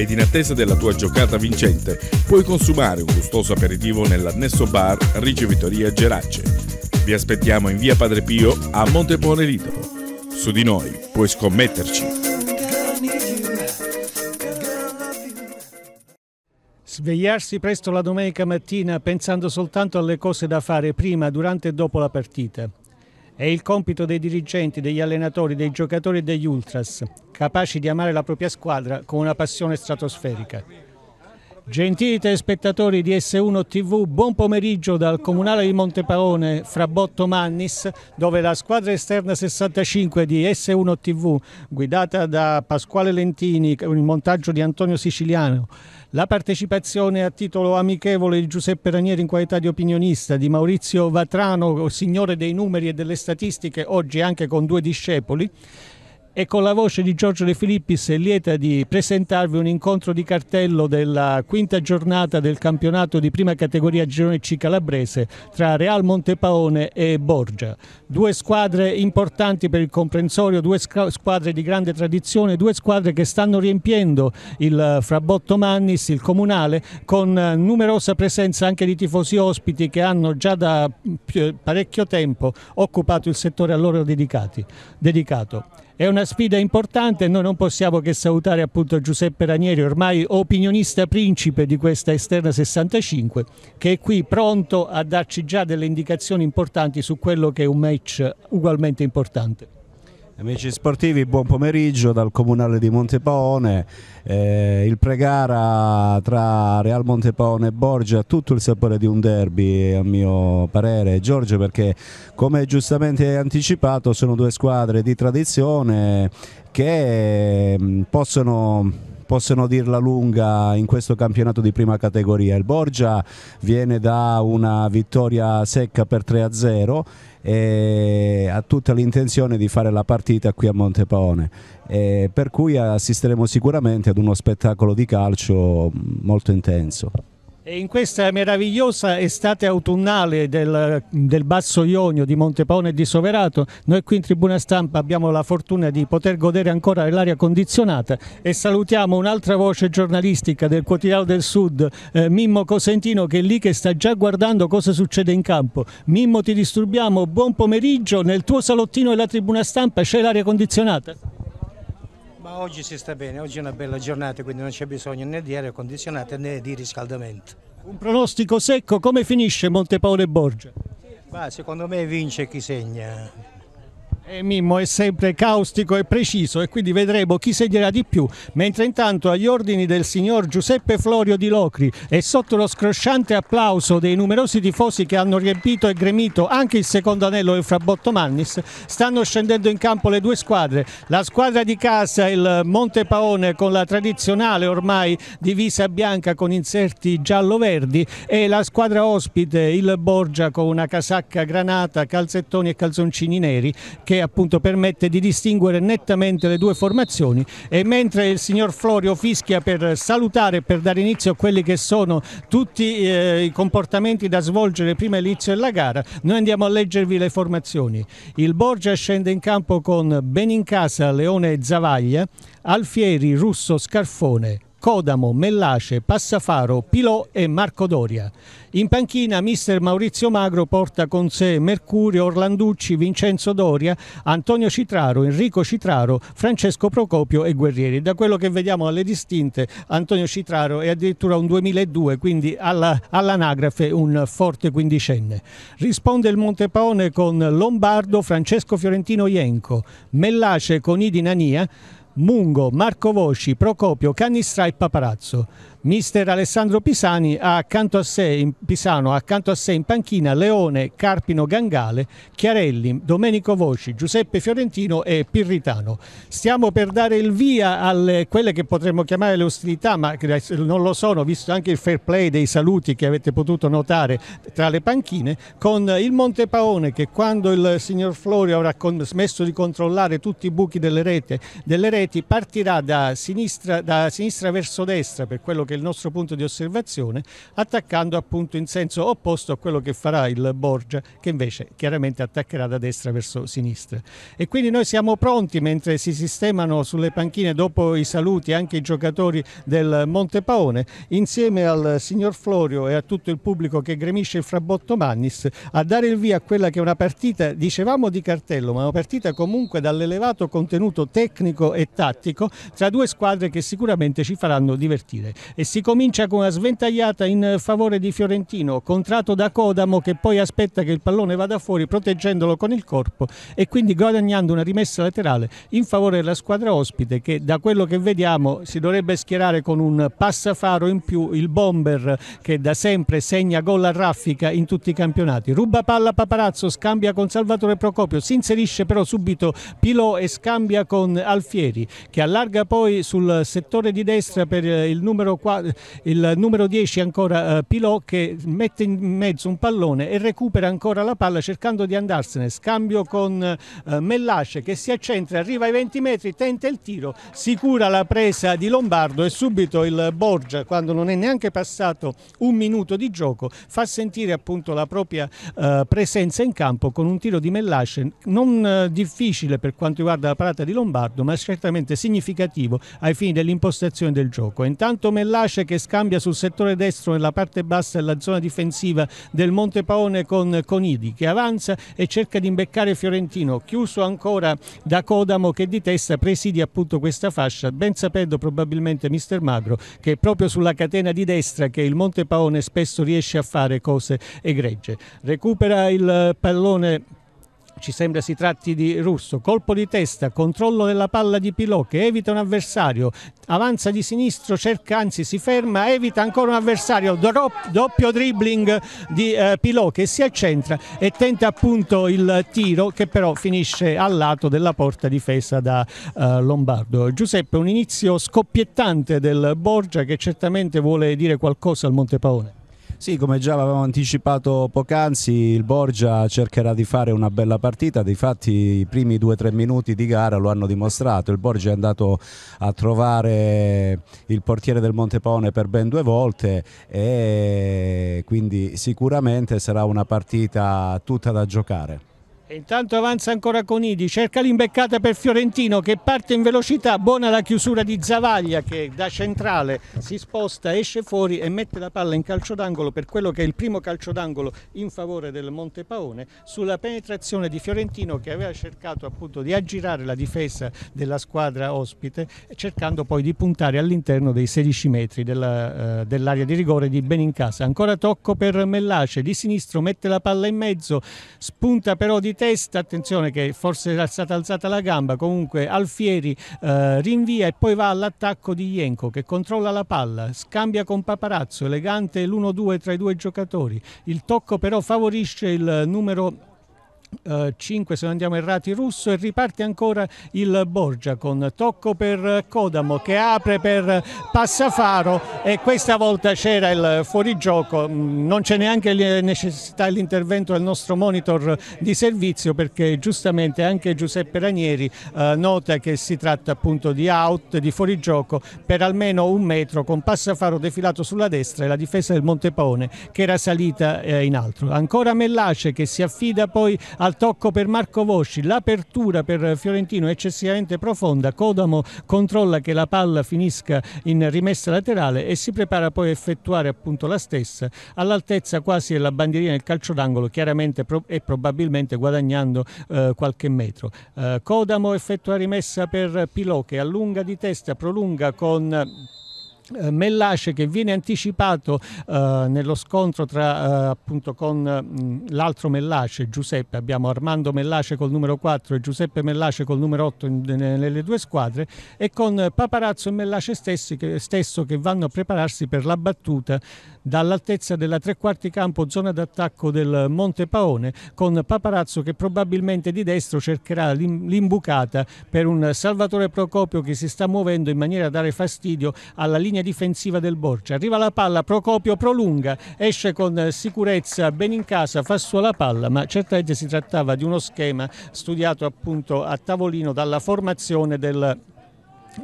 ed in attesa della tua giocata vincente puoi consumare un gustoso aperitivo nell'annesso bar Ricevitoria Gerace. Vi aspettiamo in via Padre Pio a Montepone Litoro. Su di noi puoi scommetterci. Svegliarsi presto la domenica mattina pensando soltanto alle cose da fare prima, durante e dopo la partita è il compito dei dirigenti, degli allenatori, dei giocatori e degli ultras, capaci di amare la propria squadra con una passione stratosferica. Gentili telespettatori di S1 TV, buon pomeriggio dal Comunale di Monteparone fra Botto Mannis, dove la squadra esterna 65 di S1 TV, guidata da Pasquale Lentini, con il montaggio di Antonio Siciliano, la partecipazione a titolo amichevole di Giuseppe Ranieri in qualità di opinionista, di Maurizio Vatrano, signore dei numeri e delle statistiche, oggi anche con due discepoli, e con la voce di Giorgio De Filippis è lieta di presentarvi un incontro di cartello della quinta giornata del campionato di prima categoria Girone C Calabrese tra Real Montepaone e Borgia. Due squadre importanti per il comprensorio, due squadre di grande tradizione, due squadre che stanno riempiendo il eh, Frabotto Mannis, il comunale, con eh, numerosa presenza anche di tifosi ospiti che hanno già da mm, parecchio tempo occupato il settore a loro dedicato. È una sfida importante e noi non possiamo che salutare appunto Giuseppe Ranieri, ormai opinionista principe di questa esterna 65, che è qui pronto a darci già delle indicazioni importanti su quello che è un match ugualmente importante. Amici sportivi, buon pomeriggio dal Comunale di Montepaone. Eh, il pregara tra Real Montepaone e Borgia ha tutto il sapore di un derby, a mio parere, Giorgio, perché come giustamente hai anticipato sono due squadre di tradizione che mm, possono possono dirla lunga in questo campionato di prima categoria. Il Borgia viene da una vittoria secca per 3-0 e ha tutta l'intenzione di fare la partita qui a Montepaone, per cui assisteremo sicuramente ad uno spettacolo di calcio molto intenso in questa meravigliosa estate autunnale del, del, Basso Ionio, di Montepone e di Soverato, noi qui in tribuna stampa abbiamo la fortuna di poter godere ancora dell'aria condizionata e salutiamo un'altra voce giornalistica del Quotidiano del Sud, eh, Mimmo Cosentino, che è lì che sta già guardando cosa succede in campo. Mimmo ti disturbiamo, buon pomeriggio, nel tuo salottino della tribuna stampa c'è l'aria condizionata? Ma oggi si sta bene, oggi è una bella giornata, quindi non c'è bisogno né di aria condizionata né di riscaldamento. Un pronostico secco, come finisce Montepaolo e Borgia? Ma secondo me vince chi segna. E eh, Mimmo è sempre caustico e preciso e quindi vedremo chi segnerà di più, mentre intanto agli ordini del signor Giuseppe Florio di Locri e sotto lo scrosciante applauso dei numerosi tifosi che hanno riempito e gremito anche il secondo anello del Frabotto Mannis, stanno scendendo in campo le due squadre, la squadra di casa il Monte Paone con la tradizionale ormai divisa bianca con inserti giallo-verdi e la squadra ospite il Borgia con una casacca granata, calzettoni e calzoncini neri che appunto permette di distinguere nettamente le due formazioni e mentre il signor Florio fischia per salutare, per dare inizio a quelli che sono tutti eh, i comportamenti da svolgere prima dell'inizio della gara, noi andiamo a leggervi le formazioni. Il Borgia scende in campo con Benincasa, Leone e Zavaglia, Alfieri, Russo, Scarfone, Codamo, Mellace, Passafaro, Pilò e Marco Doria. In panchina mister Maurizio Magro porta con sé Mercurio, Orlanducci, Vincenzo Doria, Antonio Citraro, Enrico Citraro, Francesco Procopio e Guerrieri. Da quello che vediamo alle distinte Antonio Citraro è addirittura un 2002, quindi all'anagrafe all un forte quindicenne. Risponde il Montepaone con Lombardo, Francesco Fiorentino Ienco, Mellace con Idi Nania, Mungo, Marco Voci, Procopio, Canistra e Paparazzo. Mister Alessandro Pisani ha accanto a sé in, Pisano accanto a sé in panchina Leone, Carpino Gangale, Chiarelli, Domenico Voci, Giuseppe Fiorentino e Pirritano. Stiamo per dare il via a quelle che potremmo chiamare le ostilità, ma non lo sono, visto anche il fair play dei saluti che avete potuto notare tra le panchine, con il Monte Paone che quando il signor Florio avrà smesso di controllare tutti i buchi delle, rete, delle reti partirà da sinistra, da sinistra verso destra per quello che che è il nostro punto di osservazione, attaccando appunto in senso opposto a quello che farà il Borgia, che invece chiaramente attaccherà da destra verso sinistra. E quindi noi siamo pronti mentre si sistemano sulle panchine dopo i saluti anche i giocatori del Monte Paone, insieme al signor Florio e a tutto il pubblico che gremisce il Frabotto Mannis, a dare il via a quella che è una partita, dicevamo di cartello, ma una partita comunque dall'elevato contenuto tecnico e tattico tra due squadre che sicuramente ci faranno divertire e si comincia con una sventagliata in favore di Fiorentino, contratto da Codamo che poi aspetta che il pallone vada fuori proteggendolo con il corpo e quindi guadagnando una rimessa laterale in favore della squadra ospite che da quello che vediamo si dovrebbe schierare con un passafaro in più il bomber che da sempre segna gol a raffica in tutti i campionati. Ruba palla Paparazzo, scambia con Salvatore Procopio, si inserisce però subito Pilò e scambia con Alfieri che allarga poi sul settore di destra per il numero 4 il numero 10 ancora eh, Pilò che mette in mezzo un pallone e recupera ancora la palla cercando di andarsene, scambio con eh, Mellasce che si accentra, arriva ai 20 metri, tenta il tiro, sicura la presa di Lombardo e subito il Borgia quando non è neanche passato un minuto di gioco fa sentire appunto la propria eh, presenza in campo con un tiro di Mellasce non difficile per quanto riguarda la parata di Lombardo ma certamente significativo ai fini dell'impostazione del gioco. Intanto Mellasce Pace che scambia sul settore destro nella parte bassa della zona difensiva del Monte Paone con Conidi che avanza e cerca di imbeccare Fiorentino, chiuso ancora da Codamo che di testa presidia appunto questa fascia, ben sapendo probabilmente mister Magro che è proprio sulla catena di destra che il Monte Paone spesso riesce a fare cose egregie. Recupera il pallone ci sembra si tratti di Russo, colpo di testa, controllo della palla di Pilò che evita un avversario, avanza di sinistro, cerca, anzi si ferma, evita ancora un avversario, doppio dribbling di eh, Pilò che si accentra e tenta appunto il tiro che però finisce al lato della porta difesa da eh, Lombardo. Giuseppe, un inizio scoppiettante del Borgia che certamente vuole dire qualcosa al Montepaone. Sì, come già avevamo anticipato poc'anzi, il Borgia cercherà di fare una bella partita, difatti i primi due o tre minuti di gara lo hanno dimostrato, il Borgia è andato a trovare il portiere del Montepaone per ben due volte e quindi sicuramente sarà una partita tutta da giocare. E intanto avanza ancora Conidi, cerca l'imbeccata per Fiorentino che parte in velocità, buona la chiusura di Zavaglia che da centrale si sposta, esce fuori e mette la palla in calcio d'angolo per quello che è il primo calcio d'angolo in favore del Montepaone sulla penetrazione di Fiorentino che aveva cercato appunto di aggirare la difesa della squadra ospite cercando poi di puntare all'interno dei 16 metri eh, dell'area dell di rigore di Benincasa. Ancora tocco per Mellace, di sinistro mette la palla in mezzo, spunta però di testa, attenzione che forse era stata alzata la gamba, comunque Alfieri eh, rinvia e poi va all'attacco di Ienco che controlla la palla, scambia con Paparazzo, elegante l'1-2 tra i due giocatori, il tocco però favorisce il numero 5 eh, se non andiamo errati russo e riparte ancora il Borgia con tocco per Codamo che apre per Passafaro e questa volta c'era il fuorigioco mm, non c'è neanche necessità l'intervento del nostro monitor di servizio perché giustamente anche Giuseppe Ranieri eh, nota che si tratta appunto di out di fuorigioco per almeno un metro con Passafaro defilato sulla destra e la difesa del Montepone che era salita eh, in altro ancora Mellace che si affida poi al tocco per Marco Vosci, l'apertura per Fiorentino è eccessivamente profonda, Codamo controlla che la palla finisca in rimessa laterale e si prepara poi a effettuare appunto la stessa all'altezza quasi della bandierina del calcio d'angolo, chiaramente e probabilmente guadagnando eh, qualche metro. Eh, Codamo effettua rimessa per Pilò che allunga di testa, prolunga con eh, Mellace che viene anticipato eh, nello scontro tra, eh, appunto con mm, l'altro Mellace, Giuseppe, abbiamo Armando Mellace col numero 4 e Giuseppe Mellace col numero 8 in, nelle due squadre e con Paparazzo e Mellace stessi, che, stesso che vanno a prepararsi per la battuta dall'altezza della tre quarti campo zona d'attacco del Monte Paone con Paparazzo che probabilmente di destro cercherà l'imbucata per un Salvatore Procopio che si sta muovendo in maniera da dare fastidio alla linea difensiva del Borgia. Arriva la palla, Procopio prolunga, esce con sicurezza, ben in casa, fa sua la palla, ma certamente si trattava di uno schema studiato appunto a tavolino dalla formazione del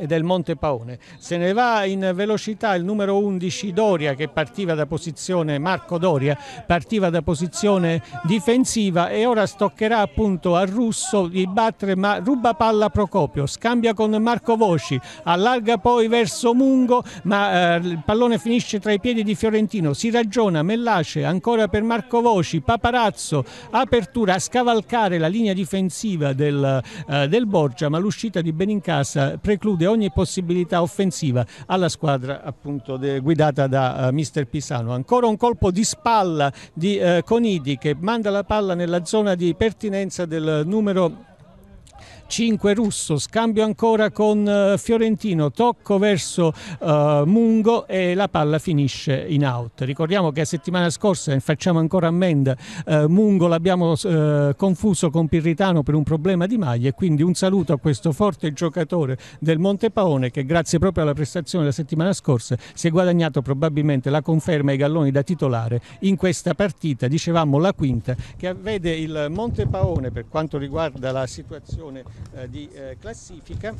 del Monte Paone. Se ne va in velocità il numero 11 Doria che partiva da posizione Marco Doria, partiva da posizione difensiva e ora stoccherà appunto a Russo di battere ma ruba palla Procopio, scambia con Marco Voci, allarga poi verso Mungo, ma eh, il pallone finisce tra i piedi di Fiorentino, si ragiona Mellace ancora per Marco Voci, Paparazzo, apertura a scavalcare la linea difensiva del, eh, del Borgia, ma l'uscita di Benincasa preclude esclude ogni possibilità offensiva alla squadra appunto guidata da uh, mister Pisano. Ancora un colpo di spalla di uh, eh, Conidi che manda la palla nella zona di pertinenza del numero 5 Russo, scambio ancora con eh, Fiorentino, tocco verso eh, Mungo e la palla finisce in out. Ricordiamo che settimana scorsa, facciamo ancora ammenda, eh, Mungo l'abbiamo eh, confuso con Pirritano per un problema di maglia e quindi un saluto a questo forte giocatore del Montepaone che grazie proprio alla prestazione della settimana scorsa si è guadagnato probabilmente la conferma ai galloni da titolare in questa partita, dicevamo la quinta, che vede il Montepaone per quanto riguarda la situazione eh, di eh, classifica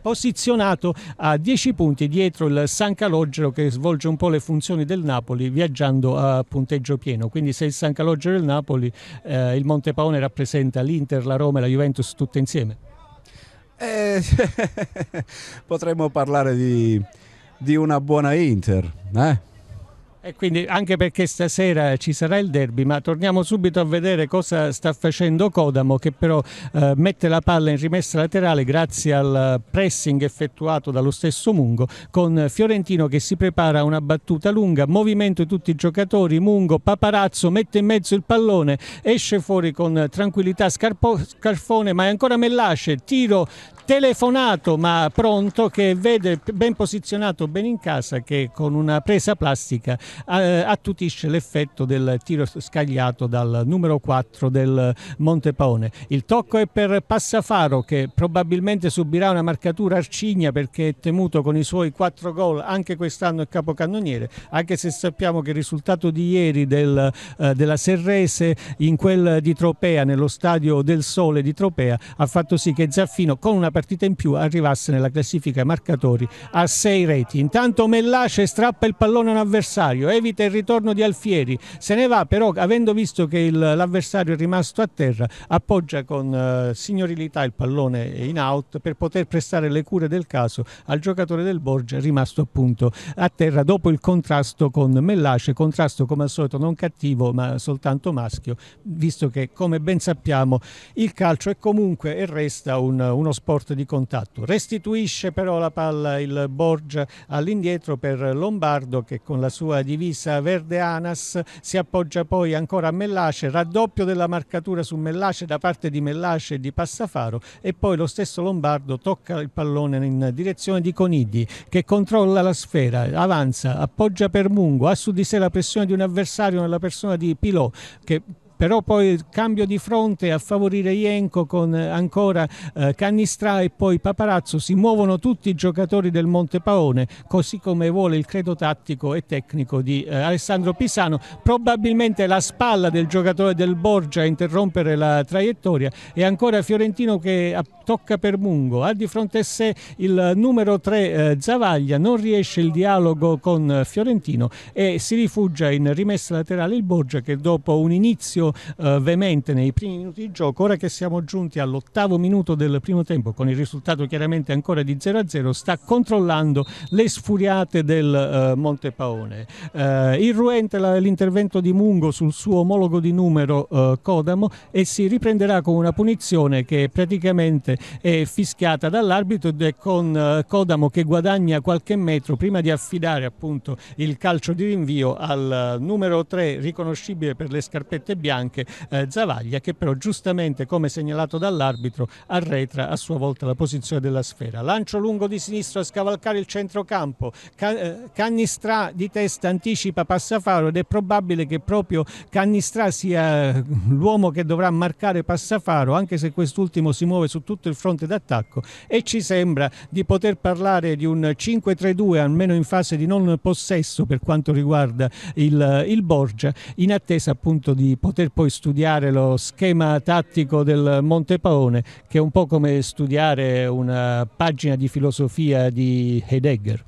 posizionato a 10 punti dietro il San Calogero che svolge un po' le funzioni del Napoli viaggiando a punteggio pieno. Quindi se il San Calogero è il Napoli, eh, il Paone rappresenta l'Inter, la Roma e la Juventus tutte insieme. Eh, potremmo parlare di, di una buona Inter, eh? E quindi anche perché stasera ci sarà il derby, ma torniamo subito a vedere cosa sta facendo Codamo che però eh, mette la palla in rimessa laterale grazie al pressing effettuato dallo stesso Mungo con Fiorentino che si prepara a una battuta lunga, movimento di tutti i giocatori, Mungo, Paparazzo mette in mezzo il pallone, esce fuori con tranquillità Scarpo, Scarfone ma è ancora Mellace, tiro telefonato ma pronto che vede ben posizionato ben in casa che con una presa plastica eh, attutisce l'effetto del tiro scagliato dal numero 4 del Montepaone. Il tocco è per Passafaro che probabilmente subirà una marcatura arcigna perché è temuto con i suoi 4 gol anche quest'anno il capocannoniere, anche se sappiamo che il risultato di ieri del, eh, della Serrese in quel di Tropea, nello stadio del Sole di Tropea, ha fatto sì che Zaffino con una partita in più arrivasse nella classifica marcatori a 6 reti. Intanto Mellace strappa il pallone a un avversario avversario, evita il ritorno di Alfieri, se ne va però avendo visto che l'avversario è rimasto a terra, appoggia con eh, signorilità il pallone in out per poter prestare le cure del caso al giocatore del Borgia rimasto appunto a terra dopo il contrasto con Mellace, contrasto come al solito non cattivo ma soltanto maschio, visto che come ben sappiamo il calcio è comunque e resta un, uno sport di contatto. Restituisce però la palla il Borgia all'indietro per Lombardo che con la sua divisa verde Anas, si appoggia poi ancora a Mellace, raddoppio della marcatura su Mellace da parte di Mellace e di Passafaro e poi lo stesso Lombardo tocca il pallone in direzione di Conidi che controlla la sfera, avanza, appoggia per Mungo, ha su di sé la pressione di un avversario nella persona di Pilò che però poi cambio di fronte a favorire Ienco con eh, ancora eh, Cannistra e poi Paparazzo, si muovono tutti i giocatori del Monte Paone, così come vuole il credo tattico e tecnico di eh, Alessandro Pisano, probabilmente la spalla del giocatore del Borgia a interrompere la traiettoria e ancora Fiorentino che eh, tocca per Mungo, ha di fronte a sé il eh, numero 3 eh, Zavaglia, non riesce il dialogo con Fiorentino e si rifugia in rimessa laterale il Borgia che dopo un inizio eh, veemente nei primi minuti di gioco, ora che siamo giunti all'ottavo minuto del primo tempo con il risultato chiaramente ancora di 0-0, sta controllando le sfuriate del eh, Paone. Eh, irruente l'intervento di Mungo sul suo omologo di numero eh, Codamo e si riprenderà con una punizione che praticamente è fischiata dall'arbitro ed è con eh, Codamo che guadagna qualche metro prima di affidare appunto il calcio di rinvio al eh, numero 3 riconoscibile per le scarpette bianche anche eh, Zavaglia che però giustamente come segnalato dall'arbitro arretra a sua volta la posizione della sfera. Lancio lungo di sinistra a scavalcare il centrocampo, Ca- eh, Cannistra di testa anticipa Passafaro ed è probabile che proprio Cannistra sia eh, l'uomo che dovrà marcare Passafaro anche se quest'ultimo si muove su tutto il fronte d'attacco e ci sembra di poter parlare di un 5-3-2 almeno in fase di non possesso per quanto riguarda il, il Borgia in attesa appunto di poter poter poi studiare lo schema tattico del Montepaone, che è un po' come studiare una pagina di filosofia di Heidegger.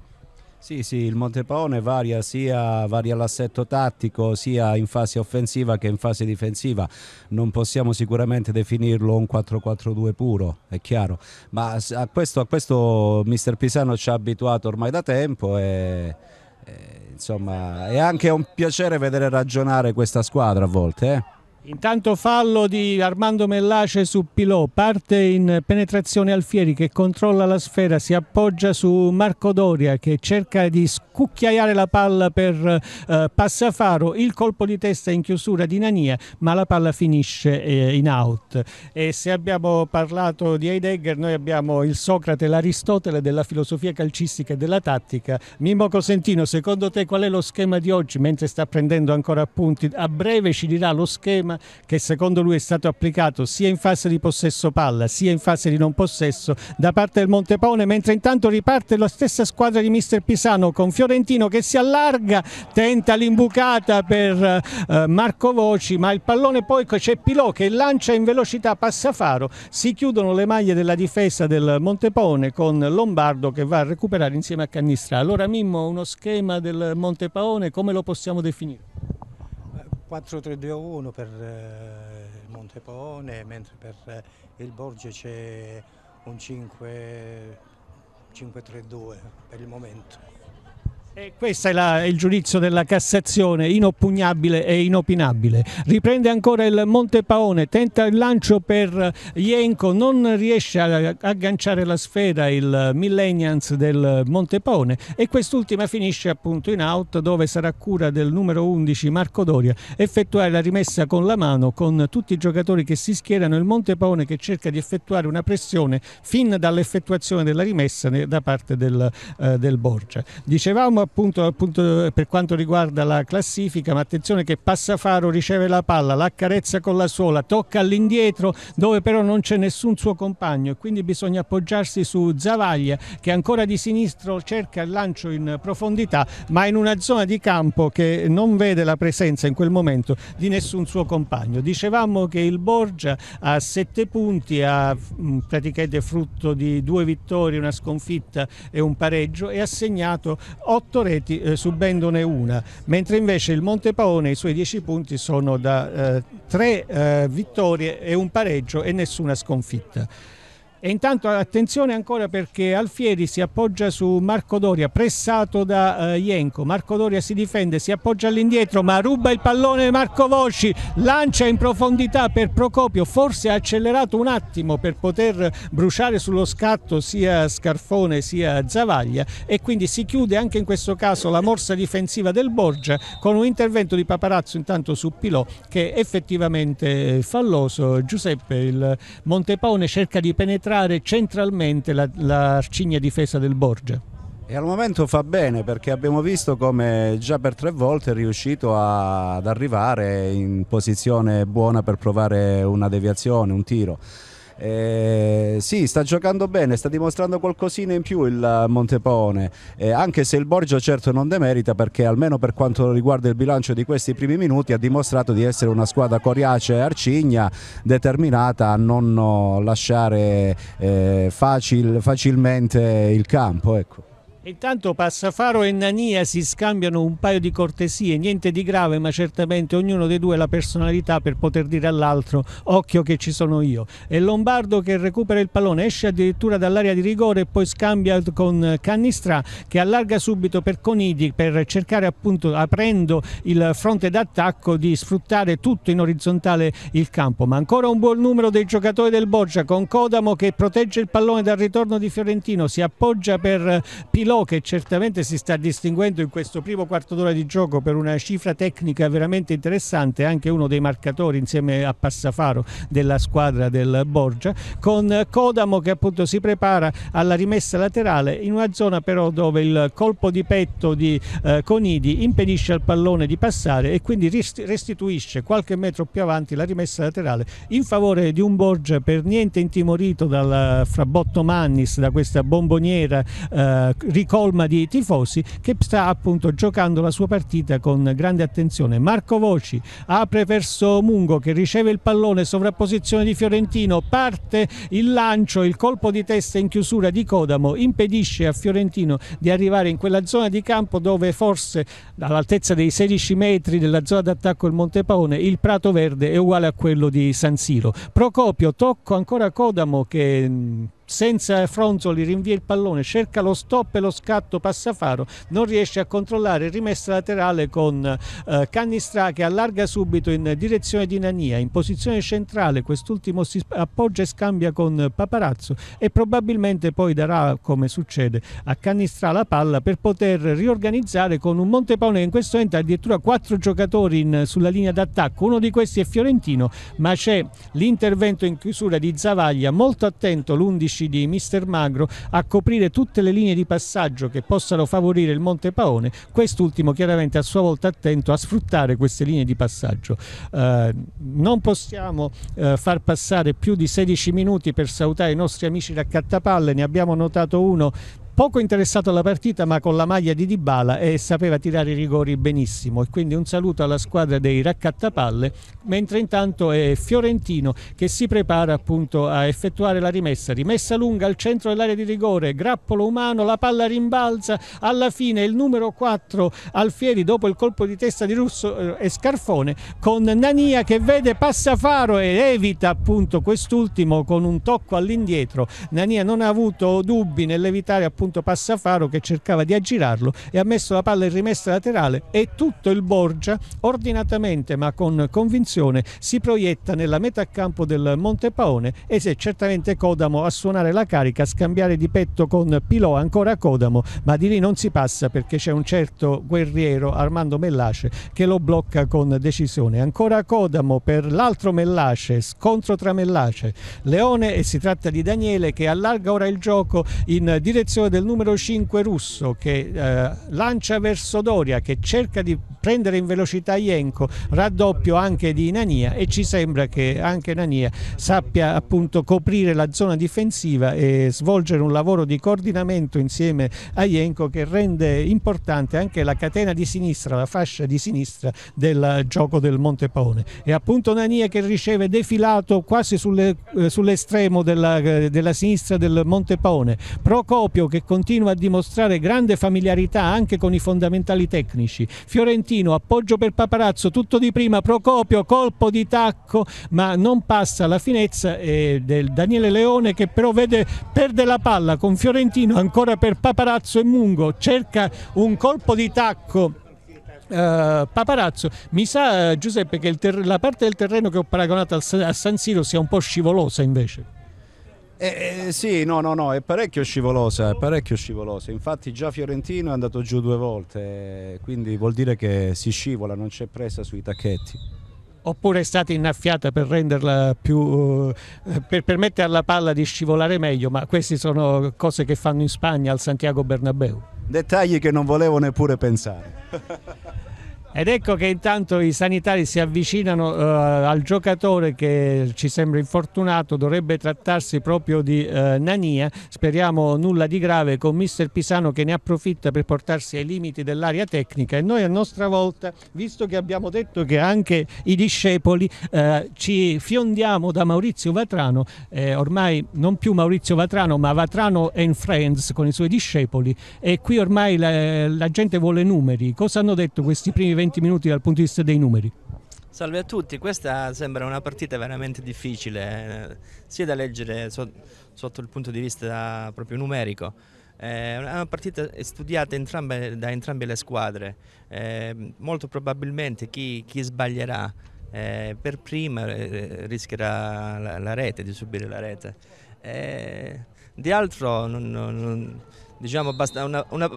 Sì, sì, il Montepaone varia sia varia l'assetto tattico sia in fase offensiva che in fase difensiva. Non possiamo sicuramente definirlo un 4-4-2 puro, è chiaro. Ma a questo, a questo mister Pisano ci ha abituato ormai da tempo e eh, insomma, è anche un piacere vedere ragionare questa squadra a volte. Eh? Intanto fallo di Armando Mellace su Pilò, parte in penetrazione Alfieri che controlla la sfera, si appoggia su Marco Doria che cerca di scucchiaiare la palla per eh, Passafaro, il colpo di testa in chiusura di Nania ma la palla finisce eh, in out. E se abbiamo parlato di Heidegger noi abbiamo il Socrate, l'Aristotele della filosofia calcistica e della tattica. Mimmo Cosentino, secondo te qual è lo schema di oggi mentre sta prendendo ancora appunti? A breve ci dirà lo schema programma che secondo lui è stato applicato sia in fase di possesso palla sia in fase di non possesso da parte del Montepone mentre intanto riparte la stessa squadra di mister Pisano con Fiorentino che si allarga tenta l'imbucata per eh, Marco Voci ma il pallone poi c'è Pilò che lancia in velocità passa Faro si chiudono le maglie della difesa del Montepone con Lombardo che va a recuperare insieme a Cannistra allora Mimmo uno schema del Montepaone come lo possiamo definire? 4-3-2-1 per eh, il Montepone, mentre per eh, il Borgio c'è un 5-3-2 per il momento. E questo è la, il giudizio della Cassazione, inoppugnabile e inopinabile. Riprende ancora il Montepaone, tenta il lancio per Ienco, non riesce ad agganciare la sfera il Millennials del Montepaone e quest'ultima finisce appunto in out dove sarà cura del numero 11 Marco Doria effettuare la rimessa con la mano con tutti i giocatori che si schierano il Montepaone che cerca di effettuare una pressione fin dall'effettuazione della rimessa da parte del, eh, del Borgia. Dicevamo appunto, appunto, per quanto riguarda la classifica, ma attenzione che Passafaro riceve la palla, la accarezza con la suola, tocca all'indietro dove però non c'è nessun suo compagno e quindi bisogna appoggiarsi su Zavaglia che ancora di sinistro cerca il lancio in profondità, ma in una zona di campo che non vede la presenza in quel momento di nessun suo compagno. Dicevamo che il Borgia ha sette punti, ha mm, praticamente frutto di due vittorie, una sconfitta e un pareggio e ha segnato otto 8 reti eh, subendone una, mentre invece il Monte Paone i suoi dieci punti sono da 3 eh, eh, vittorie e un pareggio e nessuna sconfitta. E intanto attenzione ancora perché Alfieri si appoggia su Marco Doria, pressato da eh, Ienco. Marco Doria si difende, si appoggia all'indietro, ma ruba il pallone Marco Vosci, lancia in profondità per Procopio, forse ha accelerato un attimo per poter bruciare sullo scatto sia Scarfone sia Zavaglia e quindi si chiude anche in questo caso la morsa difensiva del Borgia con un intervento di Paparazzo intanto su Pilò che è effettivamente falloso. Giuseppe il Montepone cerca di penetrare centrare centralmente l'arcigna la difesa del Borgia. E al momento fa bene perché abbiamo visto come già per tre volte è riuscito a, ad arrivare in posizione buona per provare una deviazione, un tiro. Eh, sì, sta giocando bene, sta dimostrando qualcosina in più il Montepone, eh, anche se il Borgio certo non demerita perché almeno per quanto riguarda il bilancio di questi primi minuti ha dimostrato di essere una squadra coriace e arcigna determinata a non lasciare eh, facil, facilmente il campo. Ecco. Intanto Passafaro e Nania si scambiano un paio di cortesie, niente di grave, ma certamente ognuno dei due ha la personalità per poter dire all'altro occhio che ci sono io. E Lombardo che recupera il pallone, esce addirittura dall'area di rigore e poi scambia con Cannistra che allarga subito per Conidi per cercare appunto aprendo il fronte d'attacco di sfruttare tutto in orizzontale il campo. Ma ancora un buon numero dei giocatori del Borgia con Codamo che protegge il pallone dal ritorno di Fiorentino, si appoggia per Pilota che certamente si sta distinguendo in questo primo quarto d'ora di gioco per una cifra tecnica veramente interessante, anche uno dei marcatori insieme a Passafaro della squadra del Borgia, con Codamo che appunto si prepara alla rimessa laterale in una zona però dove il colpo di petto di eh, Conidi impedisce al pallone di passare e quindi restituisce qualche metro più avanti la rimessa laterale in favore di un Borgia per niente intimorito dal frabotto Mannis, da questa bomboniera eh, ricolma di tifosi che sta appunto giocando la sua partita con grande attenzione. Marco Voci apre verso Mungo che riceve il pallone, sovrapposizione di Fiorentino, parte il lancio, il colpo di testa in chiusura di Codamo impedisce a Fiorentino di arrivare in quella zona di campo dove forse all'altezza dei 16 metri della zona d'attacco del Montepaone il Prato Verde è uguale a quello di San Siro. Procopio, tocco ancora Codamo che mm, senza fronzoli rinvia il pallone, cerca lo stop e lo scatto passafaro, non riesce a controllare rimessa laterale con eh, Canistra che allarga subito in direzione di Nania, in posizione centrale quest'ultimo si appoggia e scambia con Paparazzo e probabilmente poi darà come succede a Canistra la palla per poter riorganizzare con un Montepone che in questo momento ha addirittura quattro giocatori in, sulla linea d'attacco, uno di questi è Fiorentino ma c'è l'intervento in chiusura di Zavaglia molto attento l'11 amici di Mister Magro a coprire tutte le linee di passaggio che possano favorire il Monte Paone, quest'ultimo chiaramente a sua volta attento a sfruttare queste linee di passaggio. Eh, non possiamo eh, far passare più di 16 minuti per salutare i nostri amici da Cattapalle, ne abbiamo notato uno poco interessato alla partita ma con la maglia di Dybala e sapeva tirare i rigori benissimo e quindi un saluto alla squadra dei raccattapalle mentre intanto è Fiorentino che si prepara appunto a effettuare la rimessa rimessa lunga al centro dell'area di rigore grappolo umano la palla rimbalza alla fine il numero 4 Alfieri dopo il colpo di testa di Russo eh, e Scarfone con Nania che vede Passafaro e evita appunto quest'ultimo con un tocco all'indietro Nania non ha avuto dubbi nell'evitare appunto punto Passafaro che cercava di aggirarlo e ha messo la palla in rimessa laterale e tutto il Borgia ordinatamente ma con convinzione si proietta nella metà campo del Montepaone e se certamente Codamo a suonare la carica, a scambiare di petto con Pilò ancora Codamo, ma di lì non si passa perché c'è un certo guerriero Armando Mellace che lo blocca con decisione. Ancora Codamo per l'altro Mellace, scontro tra Mellace, Leone e si tratta di Daniele che allarga ora il gioco in direzione del del numero 5 russo che eh, lancia verso Doria, che cerca di prendere in velocità Jenko, raddoppio anche di Nania e ci sembra che anche Nania sappia appunto coprire la zona difensiva e svolgere un lavoro di coordinamento insieme a Jenko che rende importante anche la catena di sinistra, la fascia di sinistra del gioco del Montepone. E appunto Nania che riceve defilato quasi sulle, eh, sull'estremo della, eh, della sinistra del Montepone, Procopio che che continua a dimostrare grande familiarità anche con i fondamentali tecnici. Fiorentino, appoggio per Paparazzo, tutto di prima, Procopio, colpo di tacco, ma non passa la finezza eh, del Daniele Leone che però vede, perde la palla con Fiorentino ancora per Paparazzo e Mungo, cerca un colpo di tacco Uh, Paparazzo, mi sa eh, Giuseppe che la parte del terreno che ho paragonato a San Siro sia un po' scivolosa invece. Eh, eh, sì, no, no, no, è parecchio scivolosa, è parecchio scivolosa. Infatti già Fiorentino è andato giù due volte, quindi vuol dire che si scivola, non c'è presa sui tacchetti. Oppure è stata innaffiata per renderla più eh, per permettere alla palla di scivolare meglio, ma queste sono cose che fanno in Spagna al Santiago Bernabeu. Dettagli che non volevo neppure pensare. Ed ecco che intanto i sanitari si avvicinano eh, al giocatore che ci sembra infortunato, dovrebbe trattarsi proprio di eh, Nania, speriamo nulla di grave, con mister Pisano che ne approfitta per portarsi ai limiti dell'area tecnica e noi a nostra volta, visto che abbiamo detto che anche i discepoli eh, ci fiondiamo da Maurizio Vatrano, eh, ormai non più Maurizio Vatrano ma Vatrano and Friends con i suoi discepoli e qui ormai la, la gente vuole numeri, cosa hanno detto questi primi 20 minuti dal punto di vista dei numeri. Salve a tutti, questa sembra una partita veramente difficile, eh, sia da leggere so, sotto il punto di vista proprio numerico. Eh, è una partita studiata entrambe, da entrambe le squadre, eh, molto probabilmente chi, chi sbaglierà eh, per prima eh, rischierà la, la, rete, di subire la rete. di altro, non, non, diciamo, basta una, una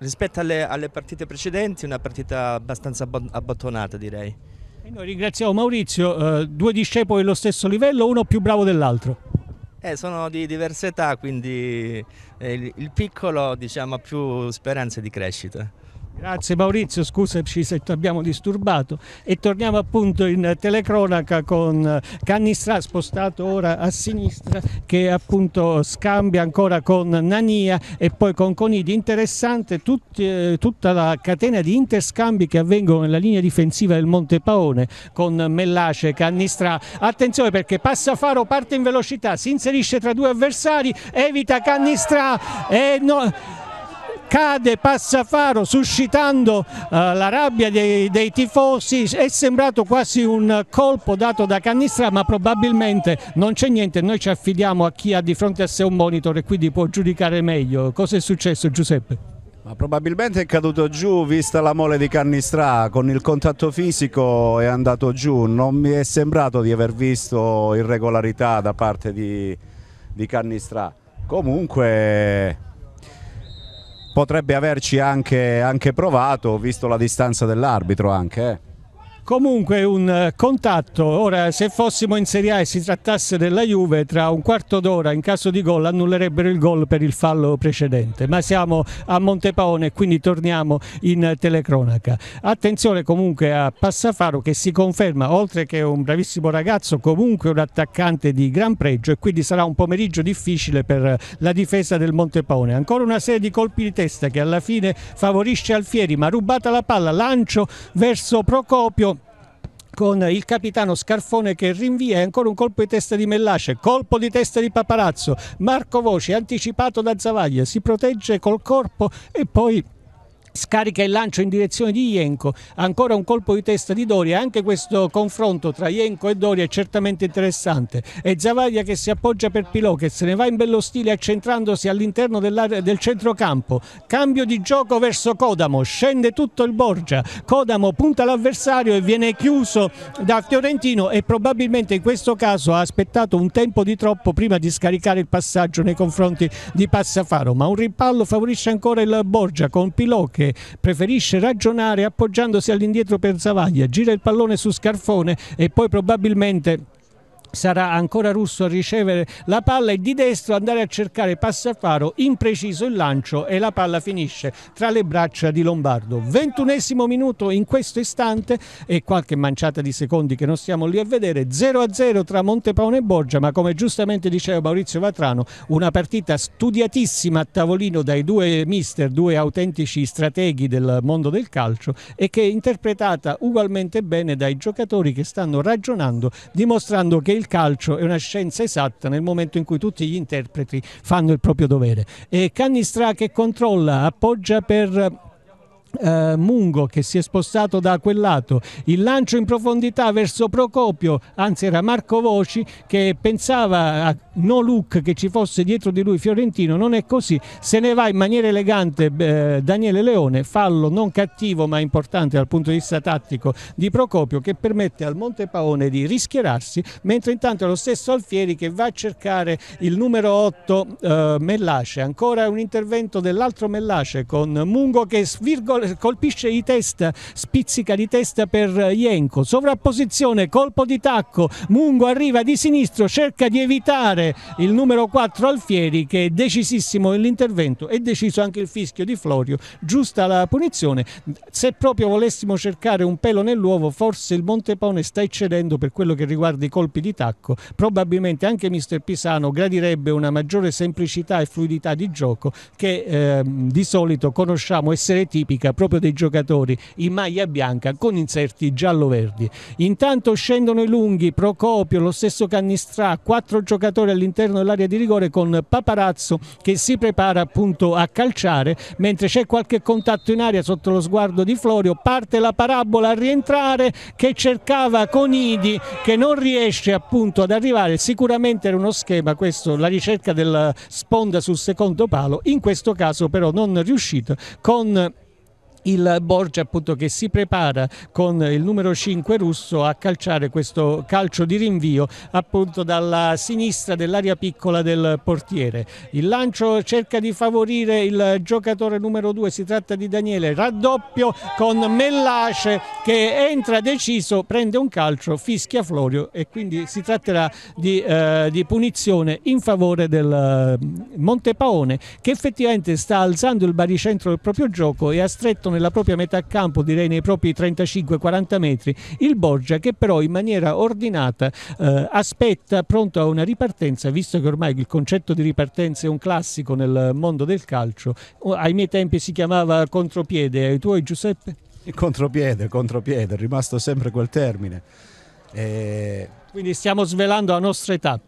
Rispetto alle, alle partite precedenti, una partita abbastanza abbottonata direi. E noi ringraziamo Maurizio, eh, due discepoli dello stesso livello, uno più bravo dell'altro. Eh, sono di diversa età, quindi eh, il piccolo diciamo, ha più speranze di crescita. Grazie Maurizio, scusaci se ti abbiamo disturbato e torniamo appunto in telecronaca con eh, Cannistra spostato ora a sinistra che appunto scambia ancora con Nania e poi con Conidi. Interessante tutti, eh, tutta la catena di interscambi che avvengono nella linea difensiva del Monte Paone con Mellace, Cannistra. Attenzione perché passa Faro, parte in velocità, si inserisce tra due avversari, evita Cannistra e no cade Passafaro suscitando eh, la rabbia dei, dei, tifosi, è sembrato quasi un colpo dato da Cannistra ma probabilmente non c'è niente, noi ci affidiamo a chi ha di fronte a sé un monitor e quindi può giudicare meglio. Cosa è successo Giuseppe? Ma probabilmente è caduto giù vista la mole di Cannistra, con il contatto fisico è andato giù, non mi è sembrato di aver visto irregolarità da parte di, di Cannistra. Comunque potrebbe averci anche, anche provato, visto la distanza dell'arbitro anche. Eh. Comunque un eh, contatto, ora se fossimo in Serie A e si trattasse della Juve, tra un quarto d'ora in caso di gol annullerebbero il gol per il fallo precedente, ma siamo a Montepaone e quindi torniamo in telecronaca. Attenzione comunque a Passafaro che si conferma, oltre che un bravissimo ragazzo, comunque un attaccante di gran pregio e quindi sarà un pomeriggio difficile per la difesa del Montepaone. Ancora una serie di colpi di testa che alla fine favorisce Alfieri, ma rubata la palla, lancio verso Procopio con il capitano Scarfone che rinvia ancora un colpo di testa di Mellasce, colpo di testa di Paparazzo, Marco Voci anticipato da Zavaglia, si protegge col corpo e poi scarica il lancio in direzione di Ienco, ancora un colpo di testa di Doria, anche questo confronto tra Ienco e Doria è certamente interessante e Zavaglia che si appoggia per Pilò che se ne va in bello stile accentrandosi all'interno del centrocampo, cambio di gioco verso Codamo, scende tutto il Borgia, Codamo punta l'avversario e viene chiuso da Fiorentino e probabilmente in questo caso ha aspettato un tempo di troppo prima di scaricare il passaggio nei confronti di Passafaro, ma un rimpallo favorisce ancora il Borgia con Pilò che preferisce ragionare appoggiandosi all'indietro per Zavaglia, gira il pallone su Scarfone e poi probabilmente sarà ancora Russo a ricevere la palla e di destro andare a cercare Passafaro impreciso il lancio e la palla finisce tra le braccia di Lombardo. Ventunesimo minuto in questo istante e qualche manciata di secondi che non stiamo lì a vedere 0-0 a tra Montepaone e Borgia ma come giustamente diceva Maurizio Vatrano una partita studiatissima a tavolino dai due mister, due autentici strateghi del mondo del calcio e che è interpretata ugualmente bene dai giocatori che stanno ragionando dimostrando che il calcio è una scienza esatta nel momento in cui tutti gli interpreti fanno il proprio dovere. E Canistra che controlla, appoggia per eh, Mungo che si è spostato da quel lato, il lancio in profondità verso Procopio, anzi era Marco Voci che pensava a no look che ci fosse dietro di lui Fiorentino, non è così, se ne va in maniera elegante eh, Daniele Leone, fallo non cattivo ma importante dal punto di vista tattico di Procopio che permette al Monte Paone di rischierarsi, mentre intanto è lo stesso Alfieri che va a cercare il numero 8 eh, Mellace, ancora un intervento dell'altro Mellace con Mungo che svirgola colpisce di testa, spizzica di testa per Ienco. sovrapposizione, colpo di tacco, Mungo arriva di sinistro, cerca di evitare il numero 4 Alfieri che è decisissimo nell'intervento e deciso anche il fischio di Florio, giusta la punizione, se proprio volessimo cercare un pelo nell'uovo forse il Montepone sta eccedendo per quello che riguarda i colpi di tacco, probabilmente anche mister Pisano gradirebbe una maggiore semplicità e fluidità di gioco che eh, di solito conosciamo essere tipica tipica proprio dei giocatori in maglia bianca con inserti giallo-verdi. Intanto scendono i lunghi, Procopio, lo stesso Cannistrà, quattro giocatori all'interno dell'area di rigore con Paparazzo che si prepara appunto a calciare, mentre c'è qualche contatto in aria sotto lo sguardo di Florio, parte la parabola a rientrare che cercava Conidi che non riesce appunto ad arrivare, sicuramente era uno schema questo, la ricerca della sponda sul secondo palo, in questo caso però non riuscito con il Borgia appunto che si prepara con il numero 5 russo a calciare questo calcio di rinvio appunto dalla sinistra dell'area piccola del portiere. Il lancio cerca di favorire il giocatore numero 2, si tratta di Daniele, raddoppio con Mellace che entra deciso, prende un calcio, fischia Florio e quindi si tratterà di, eh, di punizione in favore del eh, Montepaone che effettivamente sta alzando il baricentro del proprio gioco e ha stretto centrato nella propria metà campo, direi nei propri 35-40 metri, il Borgia che però in maniera ordinata eh, aspetta pronto a una ripartenza, visto che ormai il concetto di ripartenza è un classico nel mondo del calcio, ai miei tempi si chiamava contropiede, ai tuoi Giuseppe? Il contropiede, contropiede, è rimasto sempre quel termine. E... Quindi stiamo svelando la nostra età.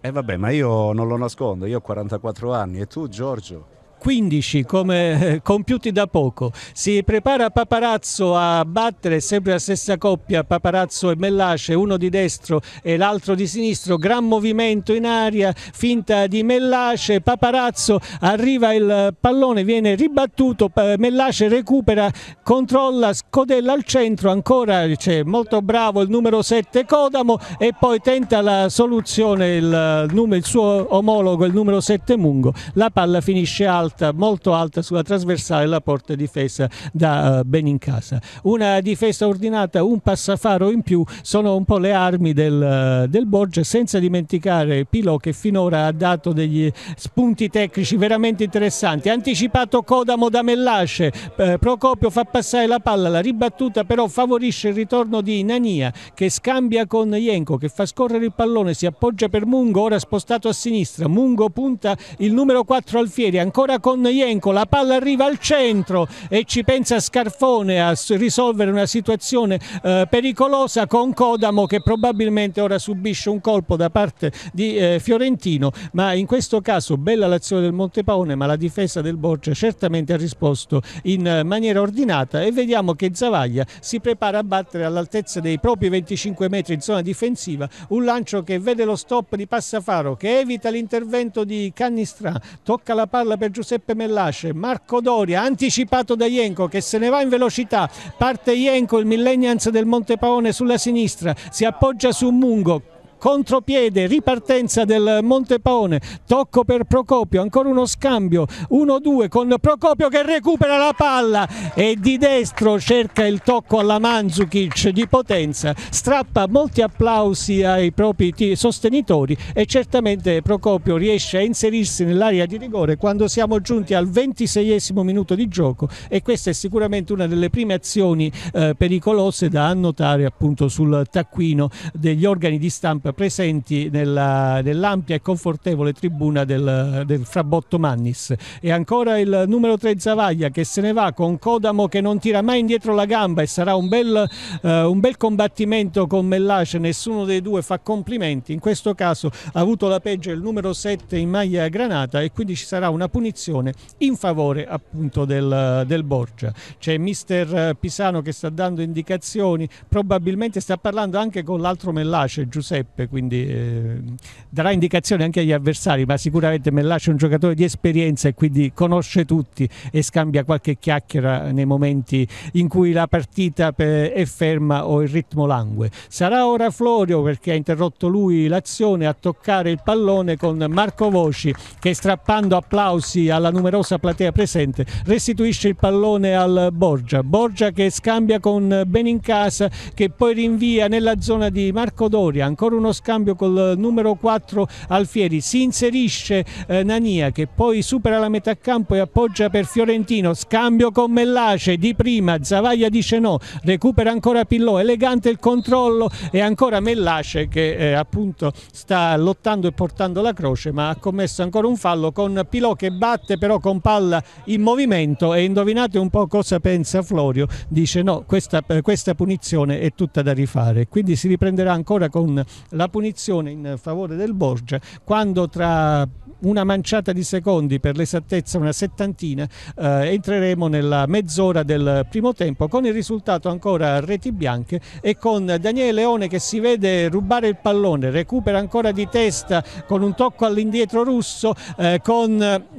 E eh vabbè, ma io non lo nascondo, io ho 44 anni e tu Giorgio? 15 come eh, compiuti da poco. Si prepara Paparazzo a battere sempre la stessa coppia, Paparazzo e Mellace, uno di destro e l'altro di sinistro, gran movimento in aria, finta di Mellace, Paparazzo arriva il pallone, viene ribattuto, Mellace recupera, controlla, scodella al centro, ancora c'è molto bravo il numero 7 Codamo e poi tenta la soluzione il, il, suo omologo, il numero 7 Mungo, la palla finisce alta alta, molto alta sulla trasversale la porta difesa da eh, Benincasa. Una difesa ordinata, un passafaro in più sono un po' le armi del, eh, del Borgia senza dimenticare Pilò che finora ha dato degli spunti tecnici veramente interessanti. anticipato Codamo da Mellasce, eh, Procopio fa passare la palla, la ribattuta però favorisce il ritorno di Nania che scambia con Jenko che fa scorrere il pallone, si appoggia per Mungo, ora spostato a sinistra. Mungo punta il numero 4 Alfieri, ancora ancora con Ienco, la palla arriva al centro e ci pensa Scarfone a risolvere una situazione eh, pericolosa con Codamo che probabilmente ora subisce un colpo da parte di eh, Fiorentino, ma in questo caso bella l'azione del Montepaone, ma la difesa del Borgia certamente ha risposto in eh, maniera ordinata e vediamo che Zavaglia si prepara a battere all'altezza dei propri 25 metri in zona difensiva, un lancio che vede lo stop di Passafaro che evita l'intervento di Cannistrà, tocca la palla per giustizia Giuseppe Mellasce, Marco Doria anticipato da Ienco che se ne va in velocità, parte Ienco il Millennials del Monte Paone sulla sinistra, si appoggia su Mungo contropiede, ripartenza del Montepaone, tocco per Procopio, ancora uno scambio, 1-2 con Procopio che recupera la palla e di destro cerca il tocco alla Manzukic di potenza, strappa molti applausi ai propri sostenitori e certamente Procopio riesce a inserirsi nell'area di rigore quando siamo giunti al 26esimo minuto di gioco e questa è sicuramente una delle prime azioni eh, pericolose da annotare appunto sul taccuino degli organi di stampa presenti nella, nell'ampia e confortevole tribuna del, del Frabotto Mannis. E ancora il numero 3 Zavaglia che se ne va con Codamo che non tira mai indietro la gamba e sarà un bel, eh, un bel combattimento con Mellace, nessuno dei due fa complimenti, in questo caso ha avuto la peggio il numero 7 in maglia granata e quindi ci sarà una punizione in favore appunto del, del Borgia. C'è mister eh, Pisano che sta dando indicazioni, probabilmente sta parlando anche con l'altro Mellace, Giuseppe Giuseppe, quindi eh, darà indicazioni anche agli avversari, ma sicuramente Mellaccio è un giocatore di esperienza e quindi conosce tutti e scambia qualche chiacchiera nei momenti in cui la partita eh, è ferma o il ritmo langue. Sarà ora Florio perché ha interrotto lui l'azione a toccare il pallone con Marco Voci che strappando applausi alla numerosa platea presente restituisce il pallone al Borgia. Borgia che scambia con Benincasa che poi rinvia nella zona di Marco Doria ancora un uno scambio col numero 4 Alfieri, si inserisce eh, Nania che poi supera la metà campo e appoggia per Fiorentino, scambio con Mellace di prima, Zavaglia dice no, recupera ancora Pillò, elegante il controllo e ancora Mellace che eh, appunto sta lottando e portando la croce ma ha commesso ancora un fallo con Pilò che batte però con palla in movimento e indovinate un po' cosa pensa Florio, dice no questa, eh, questa punizione è tutta da rifare, quindi si riprenderà ancora con la punizione in favore del Borgia quando tra una manciata di secondi, per l'esattezza una settantina, eh, entreremo nella mezz'ora del primo tempo con il risultato ancora a reti bianche e con Daniele Leone che si vede rubare il pallone, recupera ancora di testa con un tocco all'indietro russo, eh, con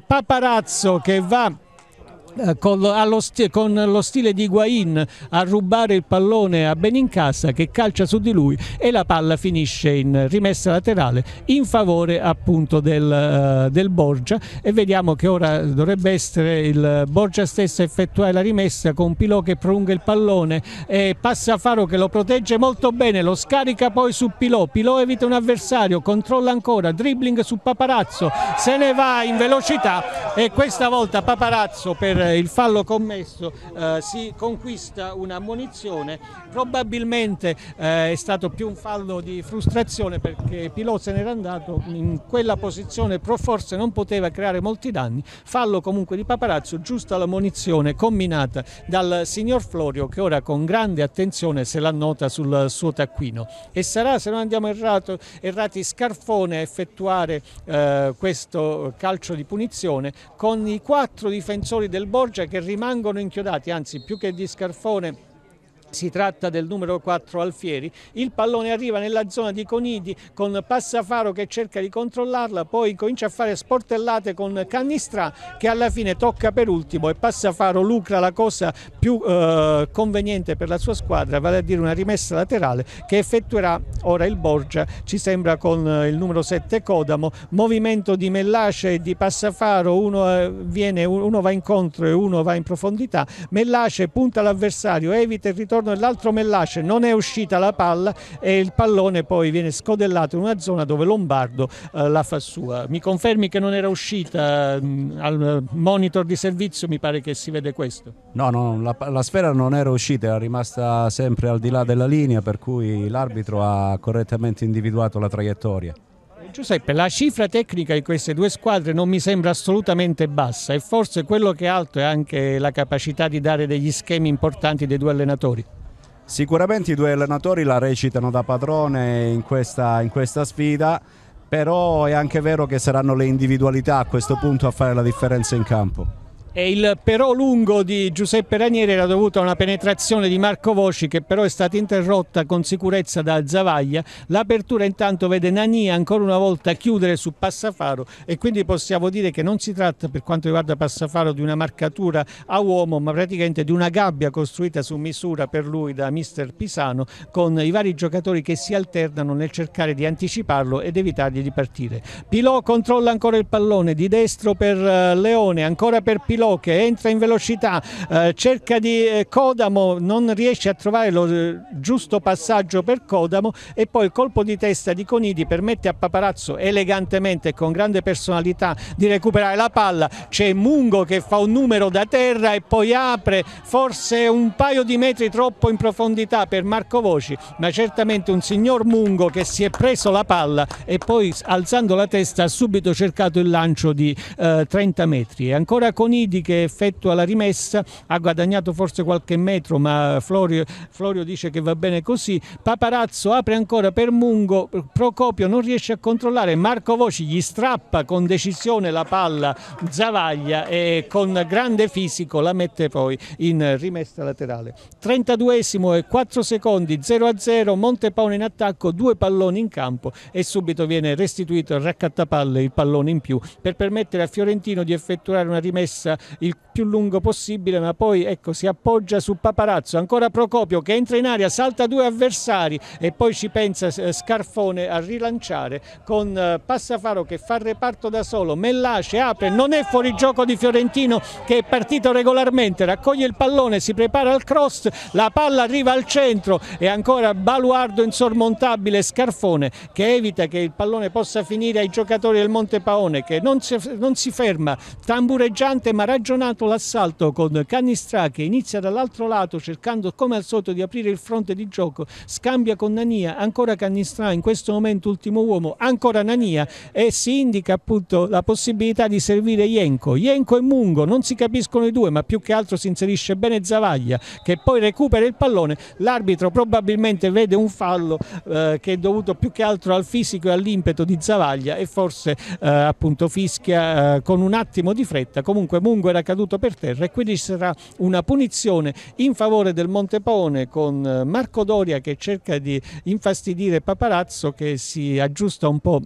Paparazzo che va eh, con, sti con lo stile di Higuain a rubare il pallone a Benincassa che calcia su di lui e la palla finisce in rimessa laterale in favore appunto del, eh, del Borgia e vediamo che ora dovrebbe essere il eh, Borgia stesso a effettuare la rimessa con Pilò che prolunga il pallone e passa Faro che lo protegge molto bene, lo scarica poi su Pilò, Pilò evita un avversario, controlla ancora, dribbling su Paparazzo, se ne va in velocità e questa volta Paparazzo per il fallo commesso eh, si conquista una munizione probabilmente eh, è stato più un fallo di frustrazione perché il pilota se n'era andato in quella posizione, però forse non poteva creare molti danni, fallo comunque di Paparazzo, giusta la munizione combinata dal signor Florio che ora con grande attenzione se la nota sul suo taccuino e sarà se non andiamo errato, errati Scarfone a effettuare eh, questo calcio di punizione con i quattro difensori del Borgia che rimangono inchiodati, anzi più che di Scarfone si tratta del numero 4 Alfieri, il pallone arriva nella zona di Conidi con Passafaro che cerca di controllarla, poi comincia a fare sportellate con Cannistra che alla fine tocca per ultimo e Passafaro lucra la cosa più eh, conveniente per la sua squadra, vale a dire una rimessa laterale che effettuerà ora il Borgia, ci sembra con eh, il numero 7 Codamo, movimento di Mellace e di Passafaro, uno, eh, viene, uno va incontro e uno va in profondità, Mellace punta l'avversario, evita il ritorno attorno dell'altro Mellasce, non è uscita la palla e il pallone poi viene scodellato in una zona dove Lombardo eh, la fa sua. Mi confermi che non era uscita mh, mm, al eh, monitor di servizio, mi pare che si vede questo. No, no, la, la sfera non era uscita, era rimasta sempre al di là della linea, per cui l'arbitro ha correttamente individuato la traiettoria. Giuseppe, la cifra tecnica di queste due squadre non mi sembra assolutamente bassa e forse quello che è alto è anche la capacità di dare degli schemi importanti dei due allenatori. Sicuramente i due allenatori la recitano da padrone in questa, in questa sfida, però è anche vero che saranno le individualità a questo punto a fare la differenza in campo. E il però lungo di Giuseppe Ranieri era dovuto a una penetrazione di Marco Voci che però è stata interrotta con sicurezza da Zavaglia. L'apertura intanto vede Nani ancora una volta chiudere su Passafaro e quindi possiamo dire che non si tratta per quanto riguarda Passafaro di una marcatura a uomo ma praticamente di una gabbia costruita su misura per lui da mister Pisano con i vari giocatori che si alternano nel cercare di anticiparlo ed evitargli di partire. Pilò controlla ancora il pallone di destro per eh, Leone, ancora per Pilò veloce, entra in velocità, eh, cerca di eh, Codamo, non riesce a trovare lo eh, giusto passaggio per Codamo e poi il colpo di testa di Conidi permette a Paparazzo elegantemente e con grande personalità di recuperare la palla, c'è Mungo che fa un numero da terra e poi apre forse un paio di metri troppo in profondità per Marco Voci, ma certamente un signor Mungo che si è preso la palla e poi alzando la testa ha subito cercato il lancio di eh, 30 metri. E ancora Conidi Guidi che effettua la rimessa ha guadagnato forse qualche metro ma Florio, Florio dice che va bene così Paparazzo apre ancora per Mungo Procopio non riesce a controllare Marco Voci gli strappa con decisione la palla Zavaglia e con grande fisico la mette poi in rimessa laterale 32esimo e 4 secondi 0 a 0 Montepaone in attacco due palloni in campo e subito viene restituito al raccattapalle il pallone in più per permettere a Fiorentino di effettuare una rimessa il più lungo possibile, ma poi ecco, si appoggia su Paparazzo, ancora Procopio che entra in aria, salta due avversari e poi ci pensa eh, Scarfone a rilanciare con eh, Passafaro che fa reparto da solo, Mellace apre, non è fuori gioco di Fiorentino che è partito regolarmente, raccoglie il pallone, si prepara al cross, la palla arriva al centro e ancora baluardo insormontabile Scarfone che evita che il pallone possa finire ai giocatori del Monte Paone che non si, non si ferma, tambureggiante ma ragionato l'assalto con Canistra che inizia dall'altro lato cercando come al solito di aprire il fronte di gioco, scambia con Nania, ancora Canistra, in questo momento ultimo uomo, ancora Nania e si indica appunto la possibilità di servire Ienco. Ienco e Mungo non si capiscono i due ma più che altro si inserisce bene Zavaglia che poi recupera il pallone, l'arbitro probabilmente vede un fallo eh, che è dovuto più che altro al fisico e all'impeto di Zavaglia e forse eh, appunto fischia eh, con un attimo di fretta, comunque Mungo lungo era caduto per terra e quindi sarà una punizione in favore del Montepone con eh, Marco Doria che cerca di infastidire Paparazzo che si aggiusta un po'